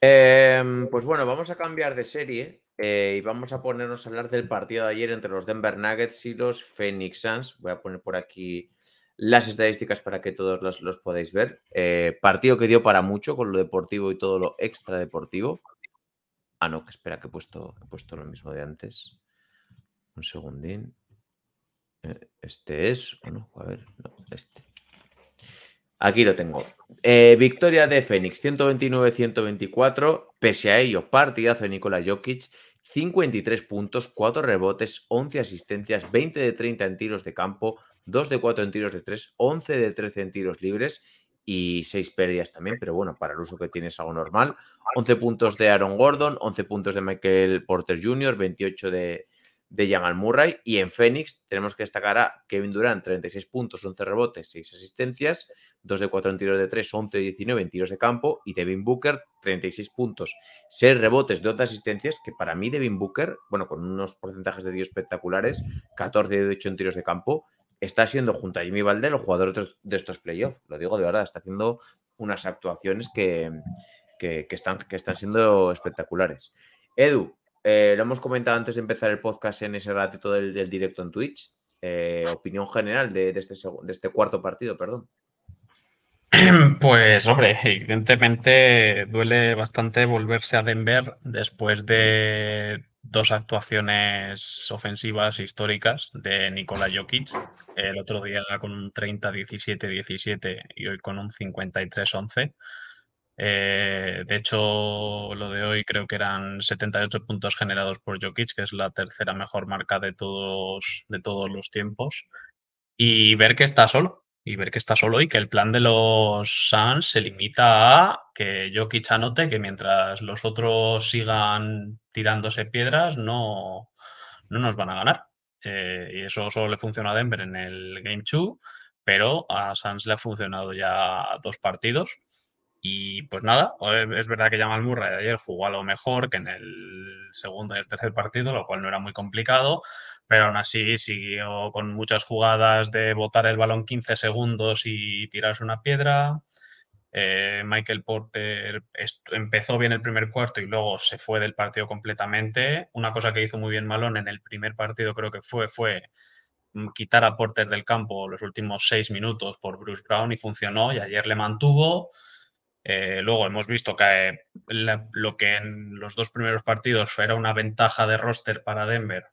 Em, pues bueno, vamos a cambiar de serie eh, y vamos a ponernos a hablar del partido de ayer entre los Denver Nuggets y los Phoenix Suns. Voy a poner por aquí las estadísticas para que todos los, podáis ver. Eh, partido que dio para mucho con lo deportivo y todo lo extradeportivo. Ah, no, que espera, que he puesto, puesto lo mismo de antes. Un segundín. Eh, este es, Bueno, a ver, no, este. Aquí lo tengo. Eh, victoria de Fénix, 129-124. Pese a ello, partidazo de Nikola Jokic, 53 puntos, 4 rebotes, 11 asistencias, 20 de 30 en tiros de campo, 2 de 4 en tiros de 3, 11 de 13 en tiros libres y 6 pérdidas también, pero bueno, para el uso que tienes es algo normal. 11 puntos de Aaron Gordon, 11 puntos de Michael Porter Jr., 28 de, de Jamal Murray. Y en Phoenix tenemos que destacar a Kevin Durant, 36 puntos, 11 rebotes, 6 asistencias, 2 de 4 en tiros de 3, 11 de 19 en tiros de campo. Y Devin Booker, 36 puntos, 6 rebotes, 12 asistencias, que para mí Devin Booker, bueno, con unos porcentajes de tiros espectaculares, 14 de 8 en tiros de campo, está siendo junto a Jimmy Valdez el jugador de estos playoffs. Lo digo de verdad, está haciendo unas actuaciones que, están, que están siendo espectaculares. Edu, eh, lo hemos comentado antes de empezar el podcast en ese ratito del, del directo en Twitch. Eh, opinión general de, este de este cuarto partido, perdón. Pues hombre, evidentemente duele bastante volverse a Denver después de dos actuaciones ofensivas históricas de Nikola Jokic, el otro día con un 30-17-17 y hoy con un 53-11. Eh, de hecho, lo de hoy creo que eran 78 puntos generados por Jokic, que es la tercera mejor marca de todos, de todos los tiempos. Y ver que está solo, y ver que está solo y que el plan de los Suns se limita a que Jokic anote que mientras los otros sigan tirándose piedras no, no nos van a ganar. Eh, y eso solo le funcionó a Denver en el Game 2, pero a Suns le ha funcionado ya dos partidos. Y pues nada, es verdad que Jamal de ayer jugó a lo mejor que en el segundo y el tercer partido, lo cual no era muy complicado, pero aún así siguió con muchas jugadas de botar el balón 15 segundos y tirarse una piedra. Eh, Michael Porter empezó bien el primer cuarto y luego se fue del partido completamente. Una cosa que hizo muy bien Malone en el primer partido creo que fue, fue mm, quitar a Porter del campo los últimos seis minutos por Bruce Brown y funcionó y ayer le mantuvo. Eh, luego hemos visto que eh, lo que en los dos primeros partidos era una ventaja de roster para Denver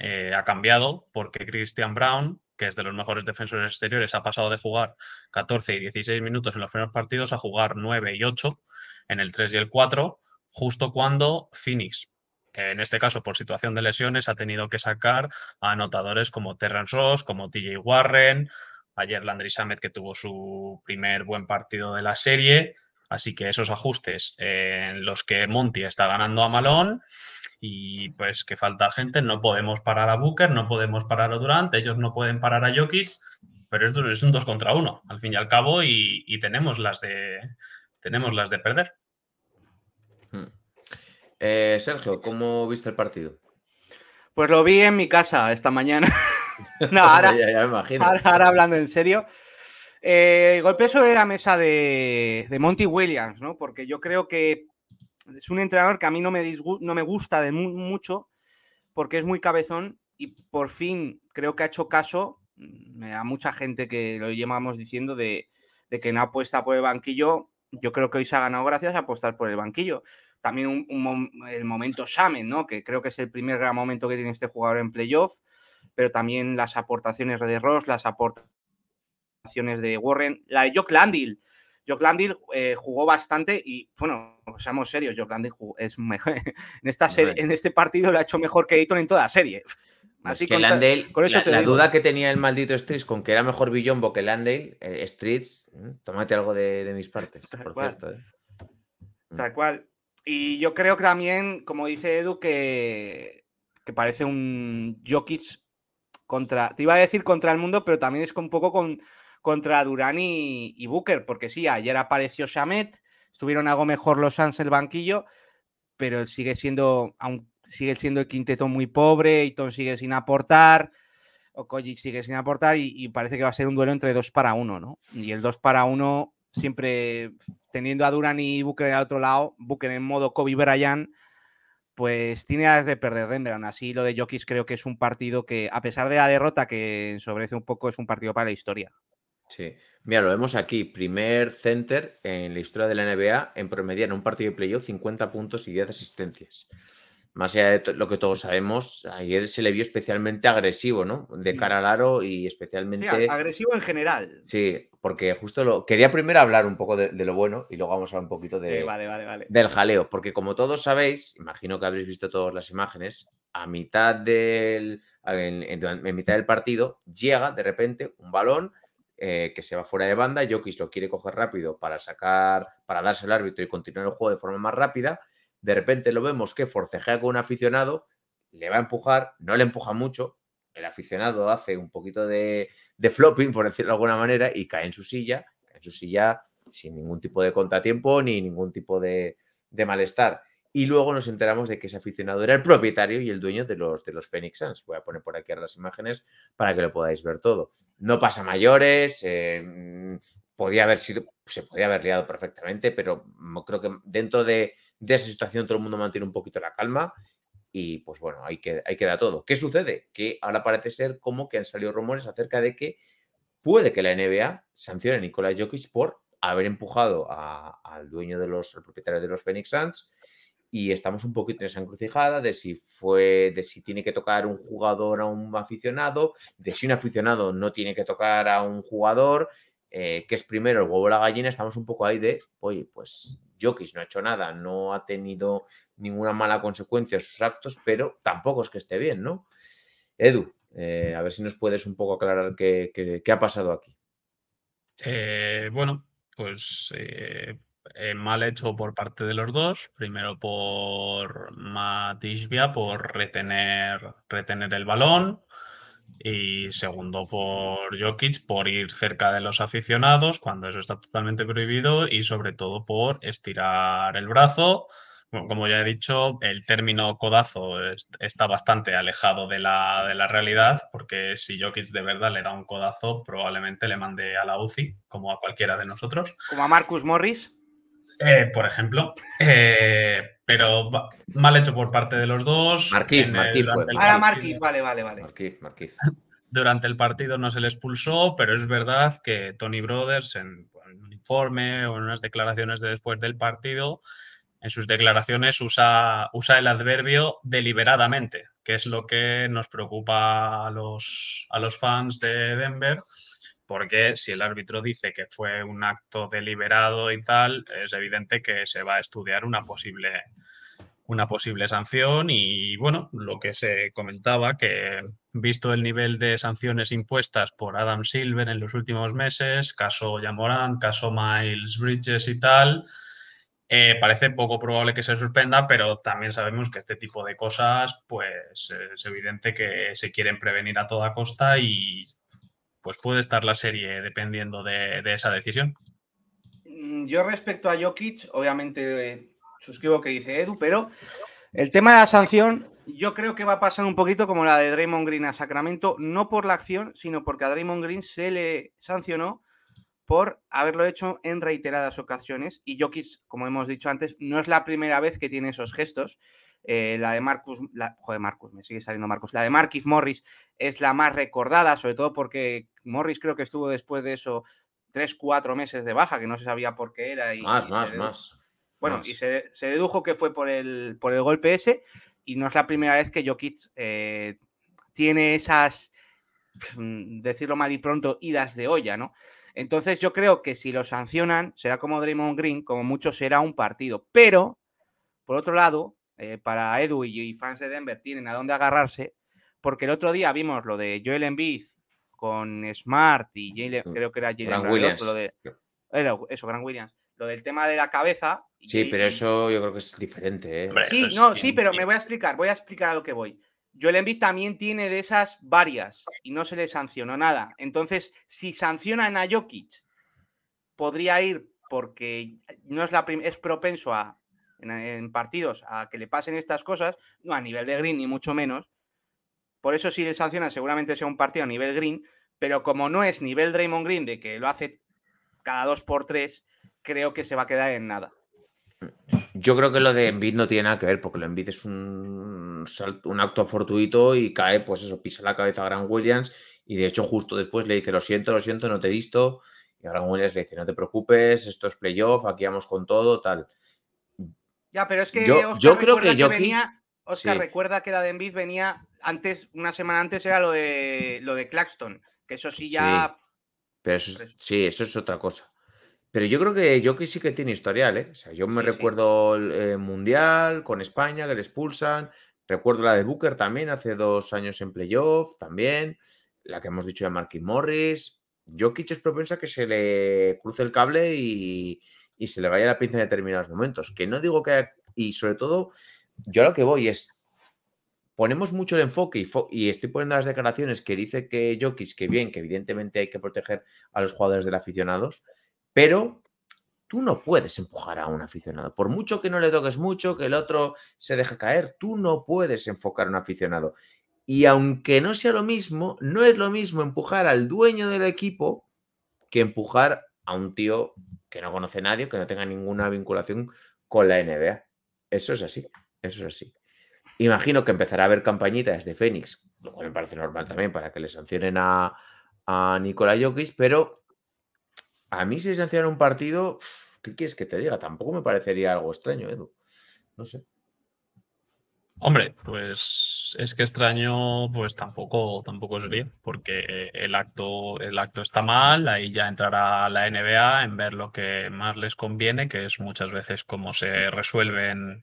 eh, ha cambiado porque Christian Brown, que es de los mejores defensores exteriores, ha pasado de jugar 14 y 16 minutos en los primeros partidos a jugar 9 y 8 en el 3 y el 4, justo cuando Phoenix, en este caso por situación de lesiones, ha tenido que sacar a anotadores como Terrence Ross, como TJ Warren, ayer Landry Samet que tuvo su primer buen partido de la serie. Así que esos ajustes en eh, los que Monty está ganando a Malón y pues que falta gente, no podemos parar a Booker, no podemos parar a Durant, ellos no pueden parar a Jokic, pero es un 2 contra uno, al fin y al cabo y, tenemos, las de, tenemos las de perder. Hmm. Eh, Sergio, ¿cómo viste el partido? Pues lo vi en mi casa esta mañana. no, imagino. ahora hablando en serio. El eh, golpe sobre la mesa de, Monty Williams, ¿no? Porque yo creo que es un entrenador que a mí no me, no me gusta de mucho porque es muy cabezón y por fin creo que ha hecho caso mm, a mucha gente que lo llevamos diciendo de, que no apuesta por el banquillo. Yo creo que hoy se ha ganado gracias a apostar por el banquillo. También el momento Shamen, ¿no? Que creo que es el primer gran momento que tiene este jugador en playoff, pero también las aportaciones de Ross, las aportaciones de Warren. La de Jock Landil. Jock Landil eh, jugó bastante y, bueno, seamos serios, Jock Landil es mejor, en, esta serie, en este partido lo ha hecho mejor que Ayton en toda la serie. Pues Así que la, duda que tenía el maldito Streets con que era mejor Billombo que Landil eh, Streets, mm, tómate algo de, mis partes, Tal por cual. cierto. Eh. Mm. Tal cual. Y yo creo que también, como dice Edu, que, que parece un Jokic contra, te iba a decir contra el mundo, pero también es un poco con, contra Durani y, Booker, porque sí, ayer apareció Shamet, estuvieron algo mejor los Suns el banquillo, pero sigue siendo, aún sigue siendo el quinteto muy pobre, Eaton sigue sin aportar, Okoji sigue sin aportar y, parece que va a ser un duelo entre dos para uno, ¿no? Y el dos para uno, siempre teniendo a Duran y Booker al otro lado, Booker en modo Kobe Bryant, pues tiene ganas de perder Denver. así, lo de Jokic creo que es un partido que, a pesar de la derrota que ensobrece un poco, es un partido para la historia. Sí, mira, lo vemos aquí. Primer center en la historia de la NBA en promediar en un partido de playoff 50 puntos y 10 asistencias. Más allá de lo que todos sabemos, ayer se le vio especialmente agresivo, ¿no? De mm. cara al aro y especialmente. agresivo en general. Sí, porque justo lo. Quería primero hablar un poco de, lo bueno y luego vamos a hablar un poquito de, del jaleo. Porque como todos sabéis, imagino que habréis visto todas las imágenes, a mitad del. en mitad del partido llega de repente un balón eh, que se va fuera de banda, Jokic lo quiere coger rápido para sacar, para darse el árbitro y continuar el juego de forma más rápida, de repente lo vemos que forcejea con un aficionado, le va a empujar, no le empuja mucho, el aficionado hace un poquito de, de flopping, por decirlo de alguna manera, y cae en su silla, en su silla sin ningún tipo de contratiempo ni ningún tipo de, de malestar. Y luego nos enteramos de que ese aficionado era el propietario y el dueño de los, de los Phoenix Suns. Voy a poner por aquí ahora las imágenes para que lo podáis ver todo. No pasa mayores, eh, mm, podía haber sido, se podía haber liado perfectamente, pero creo que dentro de, esa situación todo el mundo mantiene un poquito la calma y pues bueno, ahí queda, todo. ¿Qué sucede? Que ahora parece ser como que han salido rumores acerca de que puede que la NBA sancione a Nikola Jokic por haber empujado al dueño de los, al propietario de los Phoenix Suns y estamos un poquito en esa encrucijada de si fue, de si tiene que tocar un jugador a un aficionado, de si un aficionado no tiene que tocar a un jugador, eh, que es primero el huevo o la gallina, estamos un poco ahí de, oye, pues Jokis no ha hecho nada, no ha tenido ninguna mala consecuencia en sus actos, pero tampoco es que esté bien, ¿no? Edu, eh, a ver si nos puedes un poco aclarar qué, qué, ha pasado aquí. Eh, bueno, pues eh, mal hecho por parte de los dos. Primero por Matisbia, por retener, retener el balón. Y segundo por Jokic por ir cerca de los aficionados cuando eso está totalmente prohibido. Y sobre todo por estirar el brazo. como ya he dicho, el término codazo está bastante alejado de la, de la realidad, porque si Jokic de verdad le da un codazo, probablemente le mande a la UCI, como a cualquiera de nosotros. Como a Marcus Morris. Eh, por ejemplo. Eh, pero mal hecho por parte de los dos. Marquis, Marquis Ahora Marquis, vale, vale, vale. Durante el partido no se le expulsó, pero es verdad que Tony Brothers, en, un informe o en unas declaraciones de después del partido, en sus declaraciones usa, usa el adverbio deliberadamente, que es lo que nos preocupa a los, a los fans de Denver, porque si el árbitro dice que fue un acto deliberado y tal, es evidente que se va a estudiar una posible, una posible sanción y bueno, lo que se comentaba, que visto el nivel de sanciones impuestas por Adam Silver en los últimos meses, caso Yamorán, caso Miles Bridges y tal, eh, parece poco probable que se suspenda, pero también sabemos que este tipo de cosas, pues es evidente que se quieren prevenir a toda costa y pues puede estar la serie dependiendo de, esa decisión. Mm, yo respecto a Jokic, obviamente eh, suscribo que dice Edu, pero el tema de la sanción yo creo que va a pasar un poquito como la de Draymond Green a Sacramento, no por la acción, sino porque a Draymond Green se le sancionó por haberlo hecho en reiteradas ocasiones. Y Jokic, como hemos dicho antes, no es la primera vez que tiene esos gestos. Eh, la de Marcus, la, joder, Marcus, me sigue saliendo Marcus. La de Marquis Morris es la más recordada, sobre todo porque Morris creo que estuvo después de eso tres, cuatro meses de baja, que no se sabía por qué era. más, más, más. Bueno, y se, dedujo que fue por el, por el golpe ese, y no es la primera vez que Jokic eh, tiene esas, mm, decirlo mal y pronto, idas de olla, ¿no? Entonces yo creo que si lo sancionan, será como Draymond Green, como mucho será un partido. Pero, por otro lado, eh, para Edu y fans de Denver tienen a dónde agarrarse, porque el otro día vimos lo de Joel Embiid con Smart y creo que era Jalen Williams. eso, Gran Williams. Lo del tema de la cabeza. Sí, pero eso yo creo que es diferente. ¿eh? Sí, no, sí, pero me voy a explicar, voy a explicar a lo que voy. Joel Embiid también tiene de esas varias y no se le sancionó nada. Entonces, si sancionan a Jokic, podría ir porque no es la es propenso a en, partidos a que le pasen estas cosas, no a nivel de green ni mucho menos. Por eso si le sancionan seguramente sea un partido a nivel green, pero como no es nivel Draymond Green de que lo hace cada dos por tres, creo que se va a quedar en nada. Yo creo que lo de Envid no tiene nada que ver, porque lo Envid es un, un acto fortuito y cae, pues eso, pisa la cabeza a gran Williams y de hecho justo después le dice, lo siento, lo siento, no te he visto. Y ahora Williams le dice, no te preocupes, esto es playoff, aquí vamos con todo, tal. Ya, pero es que yo, Oscar yo creo que, yo venía, Oscar recuerda que la de Embiid venía antes, una semana antes era lo de lo de Claxton, que eso sí ya. Sí, pero eso es, sí, eso es otra cosa. Pero yo creo que Jokic sí que tiene historial, ¿eh? O sea, yo me recuerdo el eh, Mundial con España, que le expulsan. Recuerdo la de Booker también, hace dos años en playoff, también. La que hemos dicho de Marquis Morris. Jokic es propensa que se le cruce el cable y, y se le vaya la pinza en determinados momentos. Que no digo que... y sobre todo, yo lo que voy es, ponemos mucho el enfoque y, estoy poniendo las declaraciones que dice que Jokic, que bien, que evidentemente hay que proteger a los jugadores del aficionados, pero tú no puedes empujar a un aficionado. Por mucho que no le toques mucho, que el otro se deje caer, tú no puedes enfocar a un aficionado. Y aunque no sea lo mismo, no es lo mismo empujar al dueño del equipo que empujar a un tío que no conoce nadie, que no tenga ninguna vinculación con la NBA. Eso es así, eso es así. Imagino que empezará a haber campañitas de Fénix, lo cual me parece normal también para que le sancionen a, a Nikola Jokic, pero a mí si sancionan un partido, ¿qué quieres que te diga? Tampoco me parecería algo extraño, Edu. No sé. Hombre, pues es que extraño, pues tampoco, tampoco bien, porque el acto, el acto está mal, ahí ya entrará la NBA en ver lo que más les conviene, que es muchas veces cómo se resuelven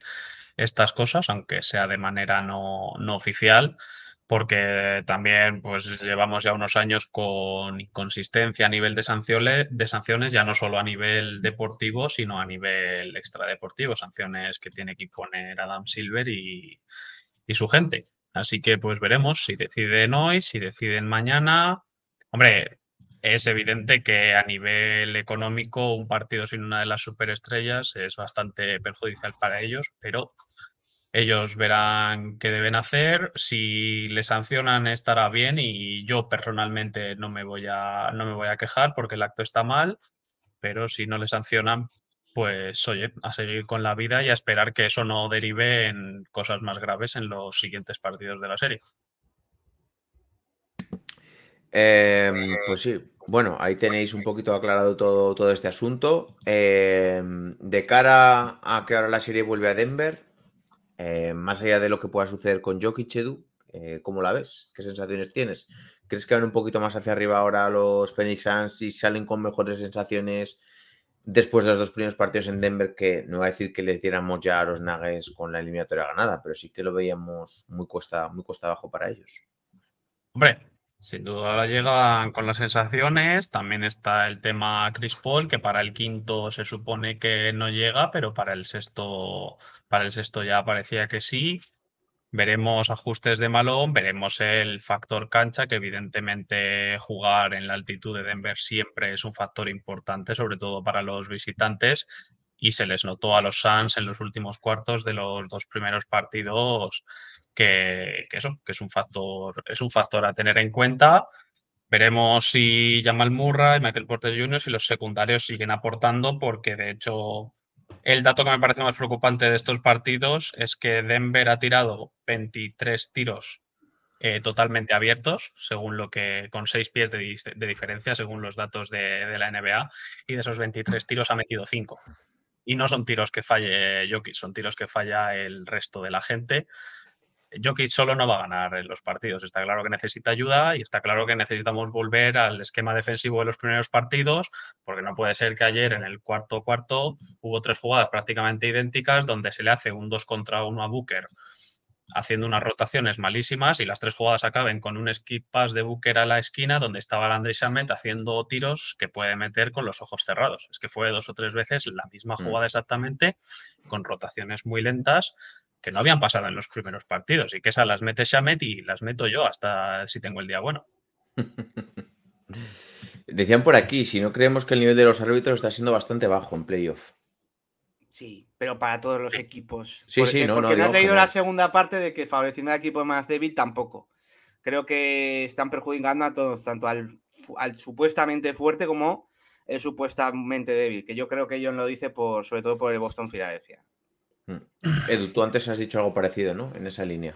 estas cosas, aunque sea de manera no, no oficial porque también pues llevamos ya unos años con inconsistencia a nivel de sanciones, de sanciones ya no solo a nivel deportivo, sino a nivel extradeportivo, sanciones que tiene que imponer Adam Silver y, y su gente. Así que pues veremos si deciden hoy, si deciden mañana. Hombre, es evidente que a nivel económico un partido sin una de las superestrellas es bastante perjudicial para ellos, pero ellos verán qué deben hacer, si le sancionan estará bien y yo personalmente no me voy a, no me voy a quejar porque el acto está mal, pero si no le sancionan, pues oye, a seguir con la vida y a esperar que eso no derive en cosas más graves en los siguientes partidos de la serie. Em, pues sí, bueno, ahí tenéis un poquito aclarado todo, este asunto. Em, de cara a que ahora la serie vuelve a Denver, eh, más allá de lo que pueda suceder con Jokic, Edu, eh, ¿cómo la ves? ¿Qué sensaciones tienes? ¿Crees que van un poquito más hacia arriba ahora los Phoenix Suns y salen con mejores sensaciones después de los dos primeros partidos en Denver? Que no va a decir que les diéramos ya a los Nuggets con la eliminatoria ganada, pero sí que lo veíamos muy costa muy cuesta abajo para ellos. Hombre, sin duda ahora llegan con las sensaciones. También está el tema Chris Paul, que para el quinto se supone que no llega, pero para el sexto para el sexto ya parecía que sí. Veremos ajustes de Malón, veremos el factor cancha, que evidentemente jugar en la altitud de Denver siempre es un factor importante, sobre todo para los visitantes, y se les notó a los Suns en los últimos cuartos de los dos primeros partidos que, eso, que es un factor, es un factor a tener en cuenta. Veremos si Jamal Murray, Michael Porter Jr. si los secundarios siguen aportando, porque de hecho el dato que me parece más preocupante de estos partidos es que Denver ha tirado 23 tiros eh, totalmente abiertos, según lo que con seis pies de, diferencia, según los datos de, la NBA, y de esos 23 tiros ha metido 5. Y no son tiros que falle Jokic, son tiros que falla el resto de la gente. Jokic solo no va a ganar en los partidos. Está claro que necesita ayuda y está claro que necesitamos volver al esquema defensivo de los primeros partidos, porque no puede ser que ayer en el cuarto cuarto hubo tres jugadas prácticamente idénticas donde se le hace un 2 contra 1 a Booker haciendo unas rotaciones malísimas y las tres jugadas acaben con un skip pass de Booker a la esquina donde estaba el André haciendo tiros que puede meter con los ojos cerrados. Es que fue dos o tres veces la misma mm. jugada exactamente con rotaciones muy lentas que no habían pasado en los primeros partidos y que esas las mete Shamet y las meto yo hasta si tengo el día bueno. Decían por aquí, si no creemos que el nivel de los árbitros está siendo bastante bajo en playoff. Sí, pero para todos los equipos. Sí, sí, eh, no, no, has leído la segunda parte de que favoreciendo al equipo más débil tampoco. Creo que están perjudicando a todos, tanto al, supuestamente fuerte como el supuestamente débil, que yo creo que John lo dice por, sobre todo por el Boston Filadelfia. Mm. Edu, tú antes has dicho algo parecido, ¿no? En esa línea.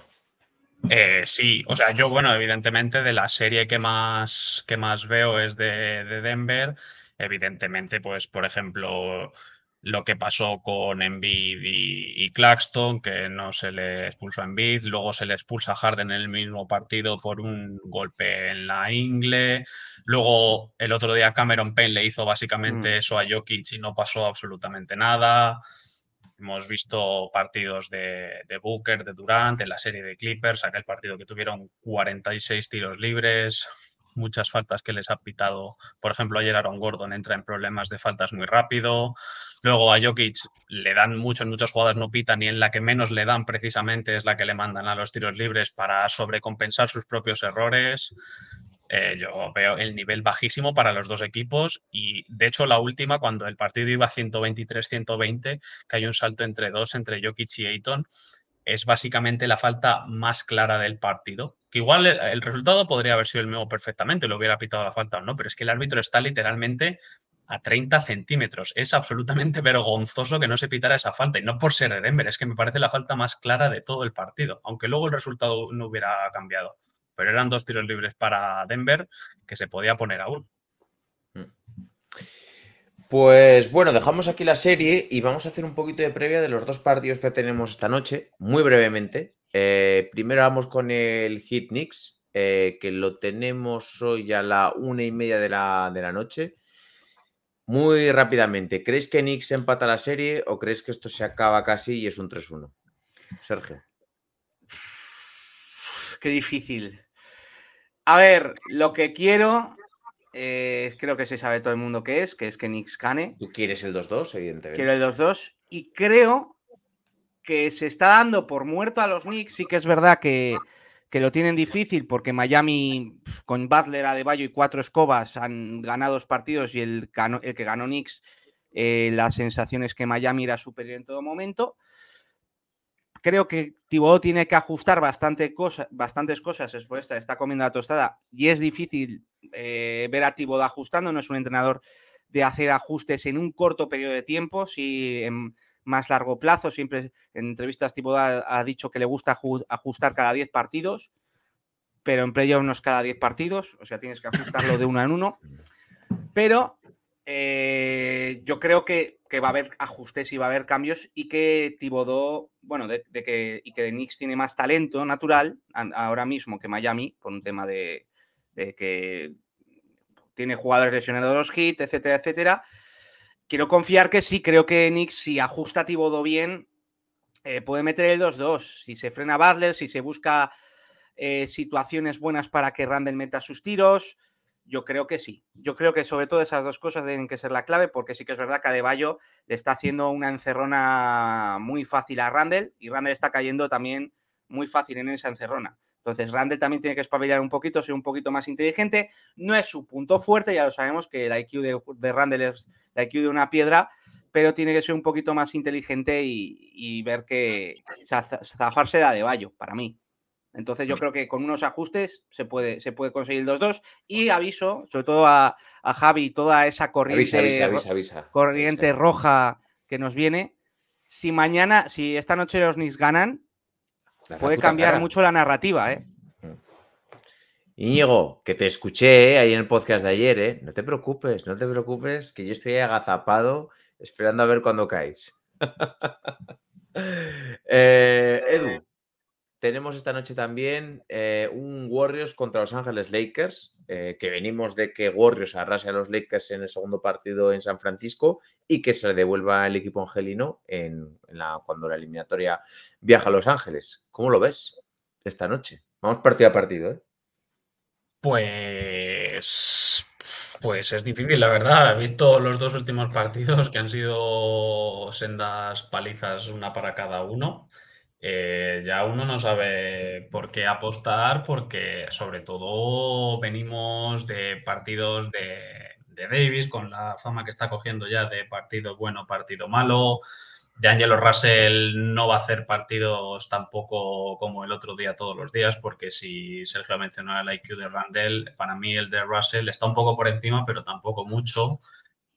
Eh, sí, o sea, yo, bueno, evidentemente de la serie que más, que más veo es de, Denver. Evidentemente, pues, por ejemplo, lo que pasó con Embiid y, Claxton, que no se le expulsó a Embiid, luego se le expulsa a Harden en el mismo partido por un golpe en la ingle, luego el otro día Cameron Payne le hizo básicamente mm. eso a Jokic y no pasó absolutamente nada. Hemos visto partidos de, Booker, de Durant, en la serie de Clippers, aquel partido que tuvieron 46 tiros libres, muchas faltas que les ha pitado. Por ejemplo, ayer Aaron Gordon entra en problemas de faltas muy rápido. Luego a Jokic le dan mucho, en muchas jugadas no pitan y en la que menos le dan precisamente es la que le mandan a los tiros libres para sobrecompensar sus propios errores. Eh, yo veo el nivel bajísimo para los dos equipos y de hecho la última, cuando el partido iba 123-120, que hay un salto entre dos, entre Jokic y Ayton, es básicamente la falta más clara del partido. Que igual el, resultado podría haber sido el mismo perfectamente, lo hubiera pitado la falta o no, pero es que el árbitro está literalmente a 30 centímetros. Es absolutamente vergonzoso que no se pitara esa falta. Y no por ser el Denver, es que me parece la falta más clara de todo el partido, aunque luego el resultado no hubiera cambiado pero eran dos tiros libres para Denver que se podía poner aún. Pues bueno, dejamos aquí la serie y vamos a hacer un poquito de previa de los dos partidos que tenemos esta noche, muy brevemente. Eh, primero vamos con el Hit Knicks, eh, que lo tenemos hoy a la una y media de la, de la noche. Muy rápidamente, ¿crees que Knicks empata la serie o crees que esto se acaba casi y es un 3-1? Sergio. Qué difícil. A ver, lo que quiero, eh, creo que se sabe todo el mundo que es, que es que Knicks gane. Tú quieres el 2-2, evidentemente. Quiero el 2-2 y creo que se está dando por muerto a los Knicks. Sí que es verdad que, lo tienen difícil porque Miami con Butler, Adebayo y cuatro escobas han ganado dos partidos y el, que ganó Knicks, eh, la sensación es que Miami era superior en todo momento creo que Tibodó tiene que ajustar bastante bastantes cosas después esta, está comiendo la tostada y es difícil eh, ver a Thibaut ajustando, no es un entrenador de hacer ajustes en un corto periodo de tiempo, Sí, en más largo plazo, siempre en entrevistas Thibaut ha, dicho que le gusta ajustar cada 10 partidos, pero en playoff no es cada 10 partidos, o sea, tienes que ajustarlo de uno en uno, pero eh, yo creo que que va a haber ajustes y va a haber cambios y que Tibodó, bueno, de, que, y que Knicks tiene más talento natural ahora mismo que Miami, por un tema de, que tiene jugadores lesionados, hit, etcétera, etcétera. Quiero confiar que sí, creo que Knicks, si ajusta a Tibodó bien, eh, puede meter el 2-2. Si se frena Butler, si se busca eh, situaciones buenas para que Randall meta sus tiros. Yo creo que sí. Yo creo que sobre todo esas dos cosas tienen que ser la clave, porque sí que es verdad que Adebayo le está haciendo una encerrona muy fácil a Randall y Randall está cayendo también muy fácil en esa encerrona. Entonces, Randall también tiene que espabilar un poquito, ser un poquito más inteligente. No es su punto fuerte, ya lo sabemos que la IQ de, de Randall es la IQ de una piedra, pero tiene que ser un poquito más inteligente y, ver que zafarse de Adebayo, para mí. Entonces yo creo que con unos ajustes se puede, se puede conseguir 2 dos. Y aviso, sobre todo a, Javi, toda esa corriente, corriente roja que nos viene. Si mañana, si esta noche los Nis ganan, puede cambiar mucho la narrativa, ¿eh? Íñigo, que te escuché ahí en el podcast de ayer, ¿eh? No te preocupes, no te preocupes, que yo estoy agazapado esperando a ver cuándo caes. Eh, Edu. Tenemos esta noche también eh, un Warriors contra Los Ángeles Lakers, eh, que venimos de que Warriors arrase a los Lakers en el segundo partido en San Francisco y que se le devuelva el equipo angelino en, la, cuando la eliminatoria viaja a Los Ángeles. ¿Cómo lo ves esta noche? Vamos partido a partido. ¿eh? Pues pues es difícil, la verdad. He visto los dos últimos partidos que han sido sendas palizas, una para cada uno. Eh, ya uno no sabe por qué apostar porque sobre todo venimos de partidos de, de Davis con la fama que está cogiendo ya de partido bueno, partido malo. De Angelo Russell no va a hacer partidos tampoco como el otro día todos los días, porque si Sergio mencionaba el IQ de Randell, para mí el de Russell está un poco por encima, pero tampoco mucho.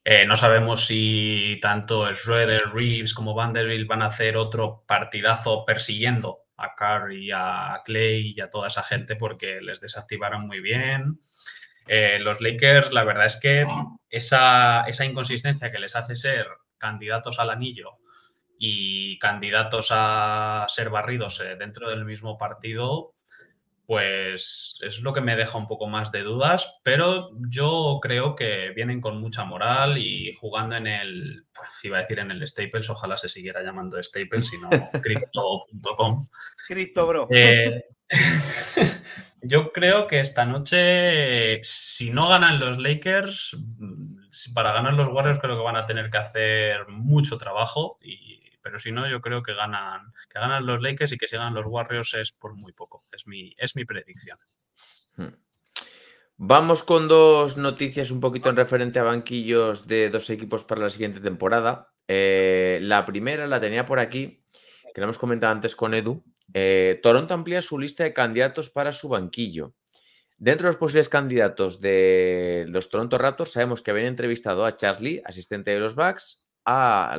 Eh, no sabemos si tanto Schroeder, Reeves como Vanderbilt van a hacer otro partidazo persiguiendo a Curry, y a Clay y a toda esa gente porque les desactivaron muy bien. Eh, los Lakers, la verdad es que esa, esa inconsistencia que les hace ser candidatos al anillo y candidatos a ser barridos eh, dentro del mismo partido, pues es lo que me deja un poco más de dudas, pero yo creo que vienen con mucha moral y jugando en el, pues, iba a decir en el Staples, ojalá se siguiera llamando Staples, sino crypto.com. Crypto, bro. Eh, yo creo que esta noche, si no ganan los Lakers, para ganar los Warriors creo que van a tener que hacer mucho trabajo y pero si no, yo creo que ganan, que ganan los Lakers y que se ganan los Warriors es por muy poco. Es mi, es mi predicción. Hmm. Vamos con dos noticias un poquito en referente a banquillos de dos equipos para la siguiente temporada. Eh, la primera la tenía por aquí, que la hemos comentado antes con Edu. Eh, Toronto amplía su lista de candidatos para su banquillo. Dentro de los posibles candidatos de los Toronto Raptors, sabemos que habían entrevistado a Charlie, asistente de los Bucks, a,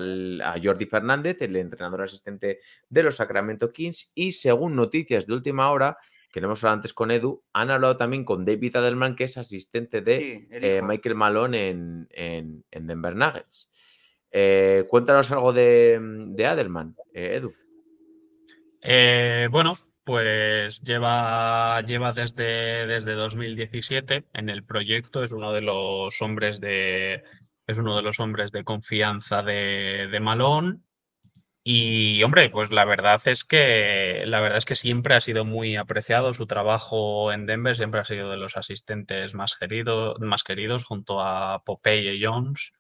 Jordi Fernández, el entrenador asistente de los Sacramento Kings, y según noticias de última hora, que no hemos hablado antes con Edu, han hablado también con David Adelman, que es asistente de eh, Michael Malone en, Denver Nuggets. Eh, cuéntanos algo de, Adelman, eh, Edu. bueno, pues lleva, lleva desde, desde 2017 en el proyecto, es uno de los hombres de, es uno de los hombres de confianza de, de Malone. Y hombre, pues la verdad es que la verdad es que siempre ha sido muy apreciado su trabajo en Denver, siempre ha sido de los asistentes más, más queridos junto a Popeye Jones.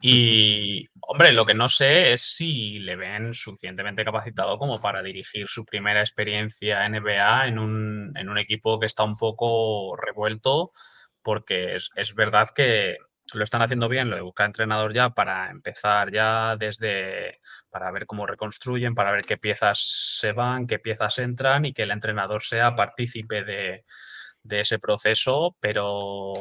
Y hombre, lo que no sé es si le ven suficientemente capacitado como para dirigir su primera experiencia NBA en un, en un equipo que está un poco revuelto, porque es, es verdad que lo están haciendo bien, lo de buscar entrenador ya para empezar ya desde, para ver cómo reconstruyen, para ver qué piezas se van, qué piezas entran y que el entrenador sea partícipe de, ese proceso, pero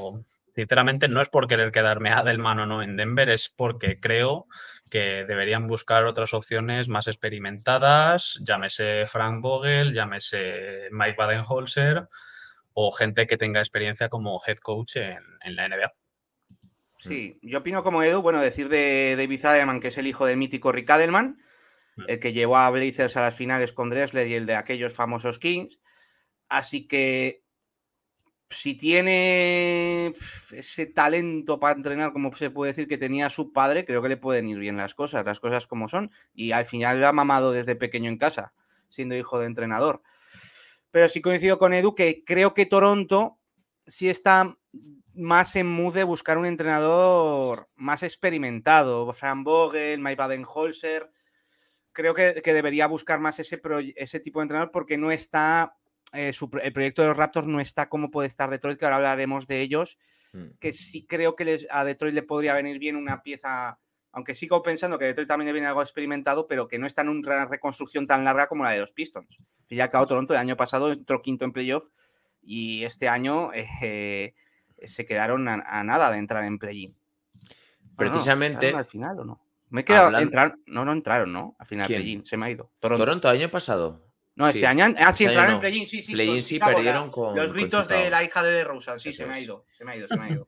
sinceramente no es por querer quedarme a del mano no en Denver, es porque creo que deberían buscar otras opciones más experimentadas, llámese Frank Vogel, llámese Mike Badenholzer o gente que tenga experiencia como head coach en la NBA. Mm. Sí, yo opino como Edu, bueno, decir de David Adelman que es el hijo del mítico Rick Adelman, mm. el que llevó a Blazers a las finales con Dressler y el de aquellos famosos Kings. Así que si tiene ese talento para entrenar, como se puede decir que tenía su padre, creo que le pueden ir bien las cosas, las cosas como son. Y al final lo ha mamado desde pequeño en casa, siendo hijo de entrenador. Pero sí coincido con Edu que creo que Toronto sí está más en mude buscar un entrenador más experimentado. Fran Vogel, Mike baden Creo que, que, debería buscar más ese, ese tipo de entrenador porque no está. Eh, el proyecto de los Raptors no está como puede estar Detroit, que ahora hablaremos de ellos. Mm. Que sí creo que les, a Detroit le podría venir bien una pieza. Aunque sigo pensando que Detroit también le viene algo experimentado, pero que no está en una reconstrucción tan larga como la de los Pistons. Ya acabó Toronto el año pasado, entró quinto en playoff y este año. Eh, eh, se quedaron a, nada de entrar en play Precisamente. ¿Al final o no? Me he quedado. Entrar, no, no entraron, ¿no? Al final, play Se me ha ido. Toronto. Toronto, año pasado. No, este año. Ah, sí, este entraron en play sí, sí. play sí, perdieron con. Los gritos de la hija de Rosa, sí, se me, ha ido, se me ha ido. Se me ha ido.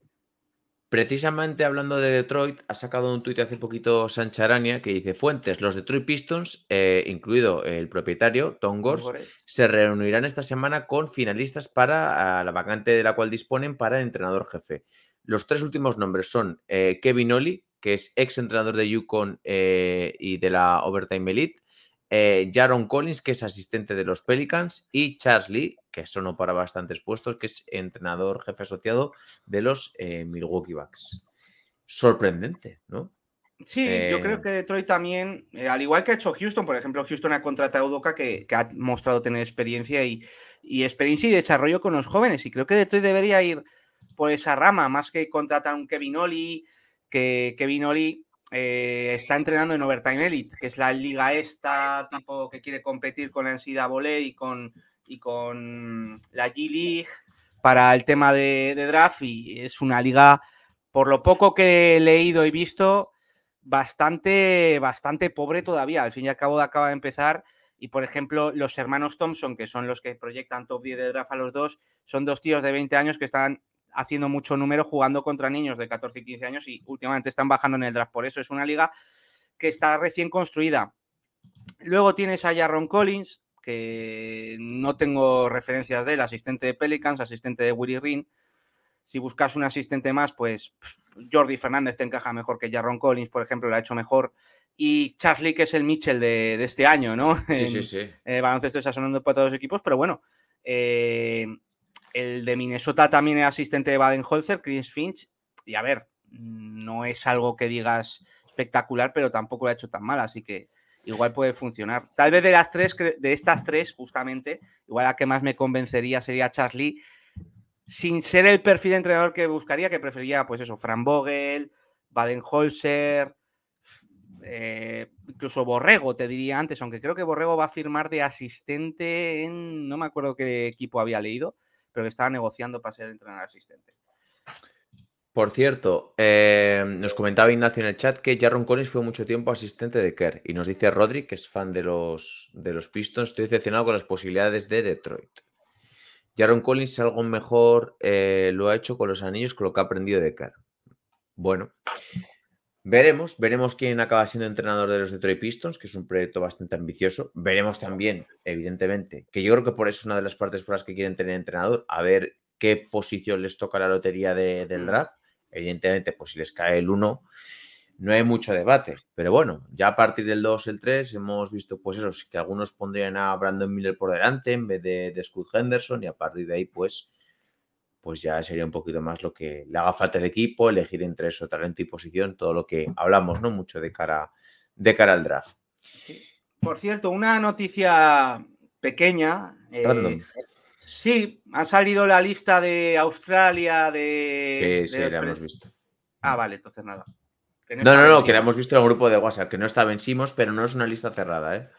Precisamente hablando de Detroit, ha sacado un tuit hace poquito Sancharania que dice: Fuentes, los Detroit Pistons, eh, incluido el propietario, Tom Gors, se reunirán esta semana con finalistas para la vacante de la cual disponen para el entrenador jefe. Los tres últimos nombres son eh, Kevin ollie que es ex entrenador de Yukon eh, y de la Overtime Elite, eh, Jaron Collins, que es asistente de los Pelicans, y Charles Lee que sonó para bastantes puestos, que es entrenador jefe asociado de los eh, Milwaukee Bucks. Sorprendente, ¿no? Sí, yo creo eh, que Detroit también, al igual que ha hecho Houston, por ejemplo, Houston ha contratado a Udoca que, ha mostrado tener experiencia y, experiencia y desarrollo con los jóvenes. Y creo que Detroit debería ir por esa rama, más que contratar a un Kevin Oli, que Kevin Oli eh, está entrenando en Overtime Elite, que es la liga esta tipo que quiere competir con la NCAA y con, y con la G-League para el tema de, draft y es una liga, por lo poco que he leído y visto, bastante, bastante pobre todavía. Al fin y al cabo acaba de empezar. Y por ejemplo, los hermanos Thompson, que son los que proyectan top 10 de draft a los dos, son dos tíos de 20 años que están haciendo mucho número jugando contra niños de 14 y 15 años y últimamente están bajando en el draft. Por eso es una liga que está recién construida. Luego tienes a Jaron Collins, que no tengo referencias de él, asistente de Pelicans, asistente de Willy Ring. Si buscas un asistente más, pues Jordi Fernández te encaja mejor que Jaron Collins, por ejemplo, lo ha hecho mejor. Y Charlie, que es el Mitchell de, este año, ¿no? Sí, sí, sí. Eh, baloncesto está sonando para todos los equipos, pero bueno, eh, el de Minnesota también es asistente de Baden-Holzer, Chris Finch. Y a ver, no es algo que digas espectacular, pero tampoco lo ha hecho tan mal, así que igual puede funcionar. Tal vez de las tres, de estas tres, justamente, igual la que más me convencería sería Charlie, sin ser el perfil de entrenador que buscaría, que prefería, pues eso, Fran Vogel, Baden-Holzer, eh, incluso Borrego, te diría antes, aunque creo que Borrego va a firmar de asistente en, no me acuerdo qué equipo había leído, pero que estaba negociando para ser entrenador asistente. Por cierto, eh, nos comentaba Ignacio en el chat que Jaron Collins fue mucho tiempo asistente de Kerr y nos dice Rodri, que es fan de los, de los Pistons, estoy decepcionado con las posibilidades de Detroit. Jaron Collins, algo mejor eh, lo ha hecho con los anillos, con lo que ha aprendido de Kerr. Bueno, Veremos, veremos quién acaba siendo entrenador de los Detroit Pistons, que es un proyecto bastante ambicioso. Veremos también, evidentemente, que yo creo que por eso es una de las partes por las que quieren tener entrenador, a ver qué posición les toca la lotería de, del mm. draft. Evidentemente, pues si les cae el 1, no hay mucho debate. Pero bueno, ya a partir del 2, el 3, hemos visto, pues eso, que algunos pondrían a Brandon Miller por delante en vez de, de Scott Henderson, y a partir de ahí, pues pues ya sería un poquito más lo que le haga falta al equipo, elegir entre eso, talento y posición, todo lo que hablamos, ¿no? Mucho de cara, de cara al draft. Por cierto, una noticia pequeña. Random. Eh, sí, ha salido la lista de Australia de. sí, la hemos visto. Ah, vale, entonces nada. No, no, no, que la hemos visto en el grupo de WhatsApp, que no está vencimos, pero no es una lista cerrada, ¿eh?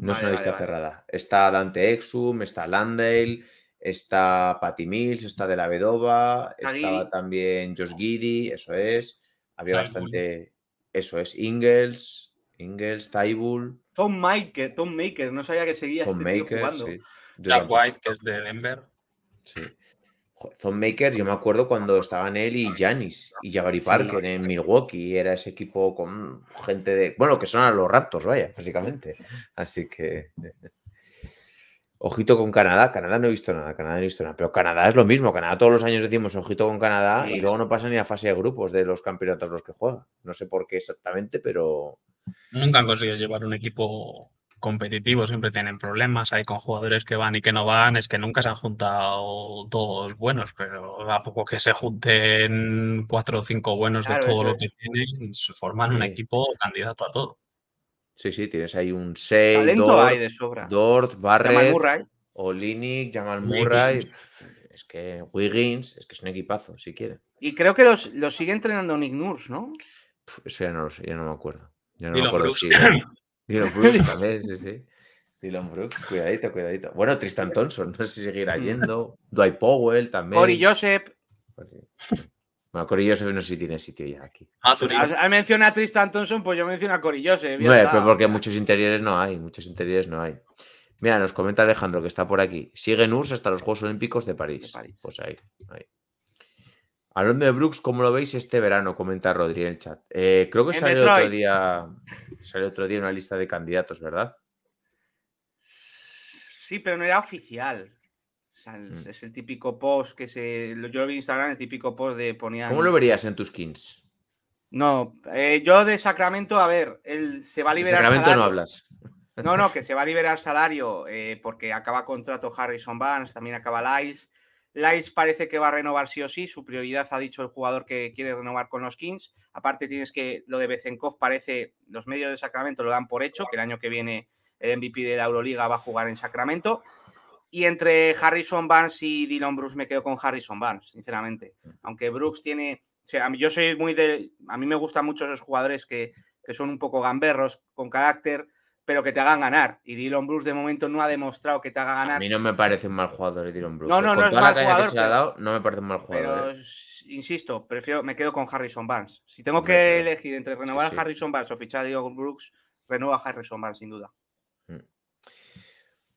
No es una lista cerrada. Está Dante Exum, está Landale, está Patty Mills, está De La Vedova, estaba también Josh Giddy, eso es. Había bastante. Eso es. Ingles, Ingles, Taibul. Tom Maker, Tom Maker, no sabía que seguía Tom este Maker, Jack White, que es de Denver. Sí. Tom Maker, yo me acuerdo cuando estaban él y Janis y Jabari Parker en Milwaukee, era ese equipo con gente de. Bueno, que son a los Raptors, vaya, básicamente. Así que. Ojito con Canadá. Canadá no he visto nada, Canadá no he visto nada. Pero Canadá es lo mismo. Canadá todos los años decimos ojito con Canadá y luego no pasa ni a fase de grupos de los campeonatos los que juega. No sé por qué exactamente, pero. Nunca han conseguido llevar un equipo competitivo, siempre tienen problemas. Hay con jugadores que van y que no van. Es que nunca se han juntado dos buenos, pero a poco que se junten cuatro o cinco buenos de todo lo que tienen, se forman un equipo candidato a todo. Sí, sí, tienes ahí un 6. Talento Dort, Barrett, Jamal Jamal Murray. Es que Wiggins, es que es un equipazo, si quiere. Y creo que los, los sigue entrenando Nick Nurse, ¿no? Eso ya no lo sé, ya no me acuerdo. Ya no Dylan me Brooks. sí, sí. Dylan Brooks, cuidadito, cuidadito. Bueno, Tristan Thompson, no sé si seguirá yendo. Dwight Powell también. Cory Joseph. Pues bueno, Corillose no sé si tiene sitio ya aquí. menciona ah, mencionado a Tristan Thompson, pues yo menciono a Corillose. No, pero porque muchos interiores no hay, muchos interiores no hay. Mira, nos comenta Alejandro que está por aquí. Siguen URSS hasta los Juegos Olímpicos de París. Pues ahí, ahí. Hablando de Brooks, ¿cómo lo veis este verano? Comenta Rodri en el chat. Eh, creo que salió otro, día, salió otro día una lista de candidatos, ¿verdad? Sí, pero no era oficial es el mm. típico post que se. Yo lo vi en Instagram, el típico post de ponía. ¿Cómo lo verías en tus skins? No, eh, yo de Sacramento, a ver, él se va a liberar. Sacramento no hablas. No, no, que se va a liberar salario eh, porque acaba contrato Harrison Barnes, también acaba Lice. Lice parece que va a renovar sí o sí, su prioridad ha dicho el jugador que quiere renovar con los Kings. Aparte tienes que lo de Bezenkov parece, los medios de Sacramento lo dan por hecho, que el año que viene el MVP de la Euroliga va a jugar en Sacramento. Y entre Harrison Barnes y Dylan Brooks me quedo con Harrison Barnes, sinceramente. Mm. Aunque Brooks tiene. yo soy muy de. A mí me gustan mucho esos jugadores que, son un poco gamberros, con carácter, pero que te hagan ganar. Y Dylan Brooks de momento no ha demostrado que te haga ganar. A mí no me parece un mal jugador Dylan Brooks. No, eh. no, no es no me parece un mal jugador. Eh. insisto, prefiero, me quedo con Harrison Barnes. Si tengo que elegir entre renovar a Harrison Barnes o fichar a Dylan Brooks, renuevo a Harrison Barnes, sin duda.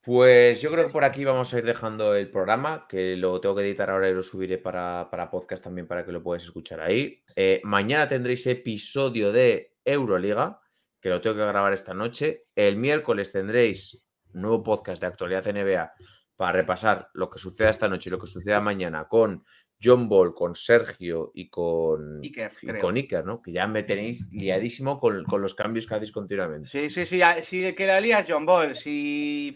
Pues yo creo que por aquí vamos a ir dejando el programa, que lo tengo que editar ahora y lo subiré para, para podcast también para que lo puedas escuchar ahí. Eh, mañana tendréis episodio de Euroliga, que lo tengo que grabar esta noche. El miércoles tendréis nuevo podcast de actualidad NBA para repasar lo que suceda esta noche y lo que suceda mañana con John Ball, con Sergio y con Iker, ¿no? Que ya me tenéis liadísimo con, los cambios que hacéis continuamente. Sí, sí, sí, ah, sí que la lías John Ball, sí.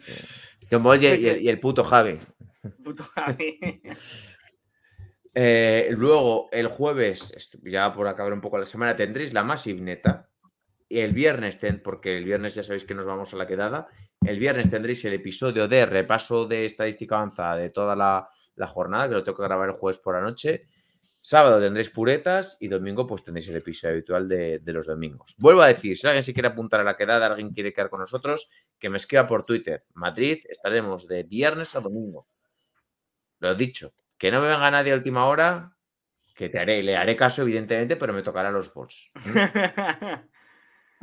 John Ball y, el, puto Javi. Puto Javi. Eh, luego, el jueves, ya por acabar un poco la semana, tendréis la más Neta. El viernes, porque el viernes ya sabéis que nos vamos a la quedada. El viernes tendréis el episodio de repaso de estadística avanzada de toda la, la jornada, que lo tengo que grabar el jueves por la noche. Sábado tendréis puretas y domingo pues tendréis el episodio habitual de, los domingos. Vuelvo a decir, si alguien se quiere apuntar a la quedada, alguien quiere quedar con nosotros, que me escriba por Twitter. Madrid, estaremos de viernes a domingo. Lo he dicho, que no me venga nadie a última hora, que te haré, le haré caso evidentemente, pero me tocarán los bolsos.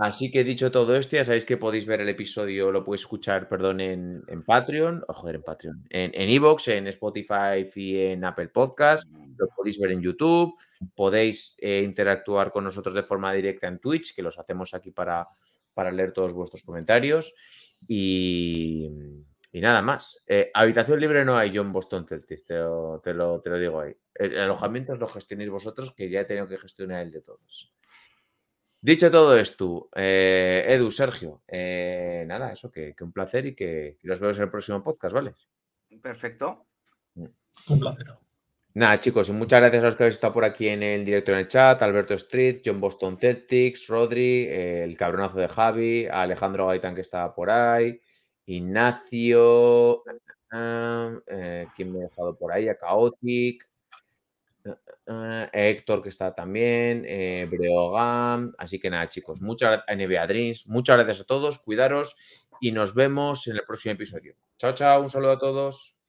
Así que dicho todo esto, ya sabéis que podéis ver el episodio, lo podéis escuchar, perdón, en, en Patreon, o oh, joder, en Patreon, en Evox, en, Spotify y en Apple Podcast, lo podéis ver en YouTube, podéis eh, interactuar con nosotros de forma directa en Twitch, que los hacemos aquí para, leer todos vuestros comentarios. Y, nada más. Eh, habitación libre no hay yo en Boston Celtics, te lo, digo ahí. El, alojamiento lo gestionéis vosotros, que ya he tenido que gestionar el de todos. Dicho todo esto, eh, Edu, Sergio, eh, nada, eso, que, un placer y que los vemos en el próximo podcast, ¿vale? Perfecto. Mm. Un placer. Nada, chicos, y muchas gracias a los que habéis estado por aquí en el directo en el chat, Alberto Street, John Boston Celtics, Rodri, el cabronazo de Javi, Alejandro Gaitán que estaba por ahí, Ignacio, eh, ¿quién me ha dejado por ahí? A Chaotic, Ah, Héctor, que está también, eh, Así que nada, chicos, muchas gracias, eh, NBA Muchas gracias a todos, cuidaros y nos vemos en el próximo episodio. Chao, chao, un saludo a todos.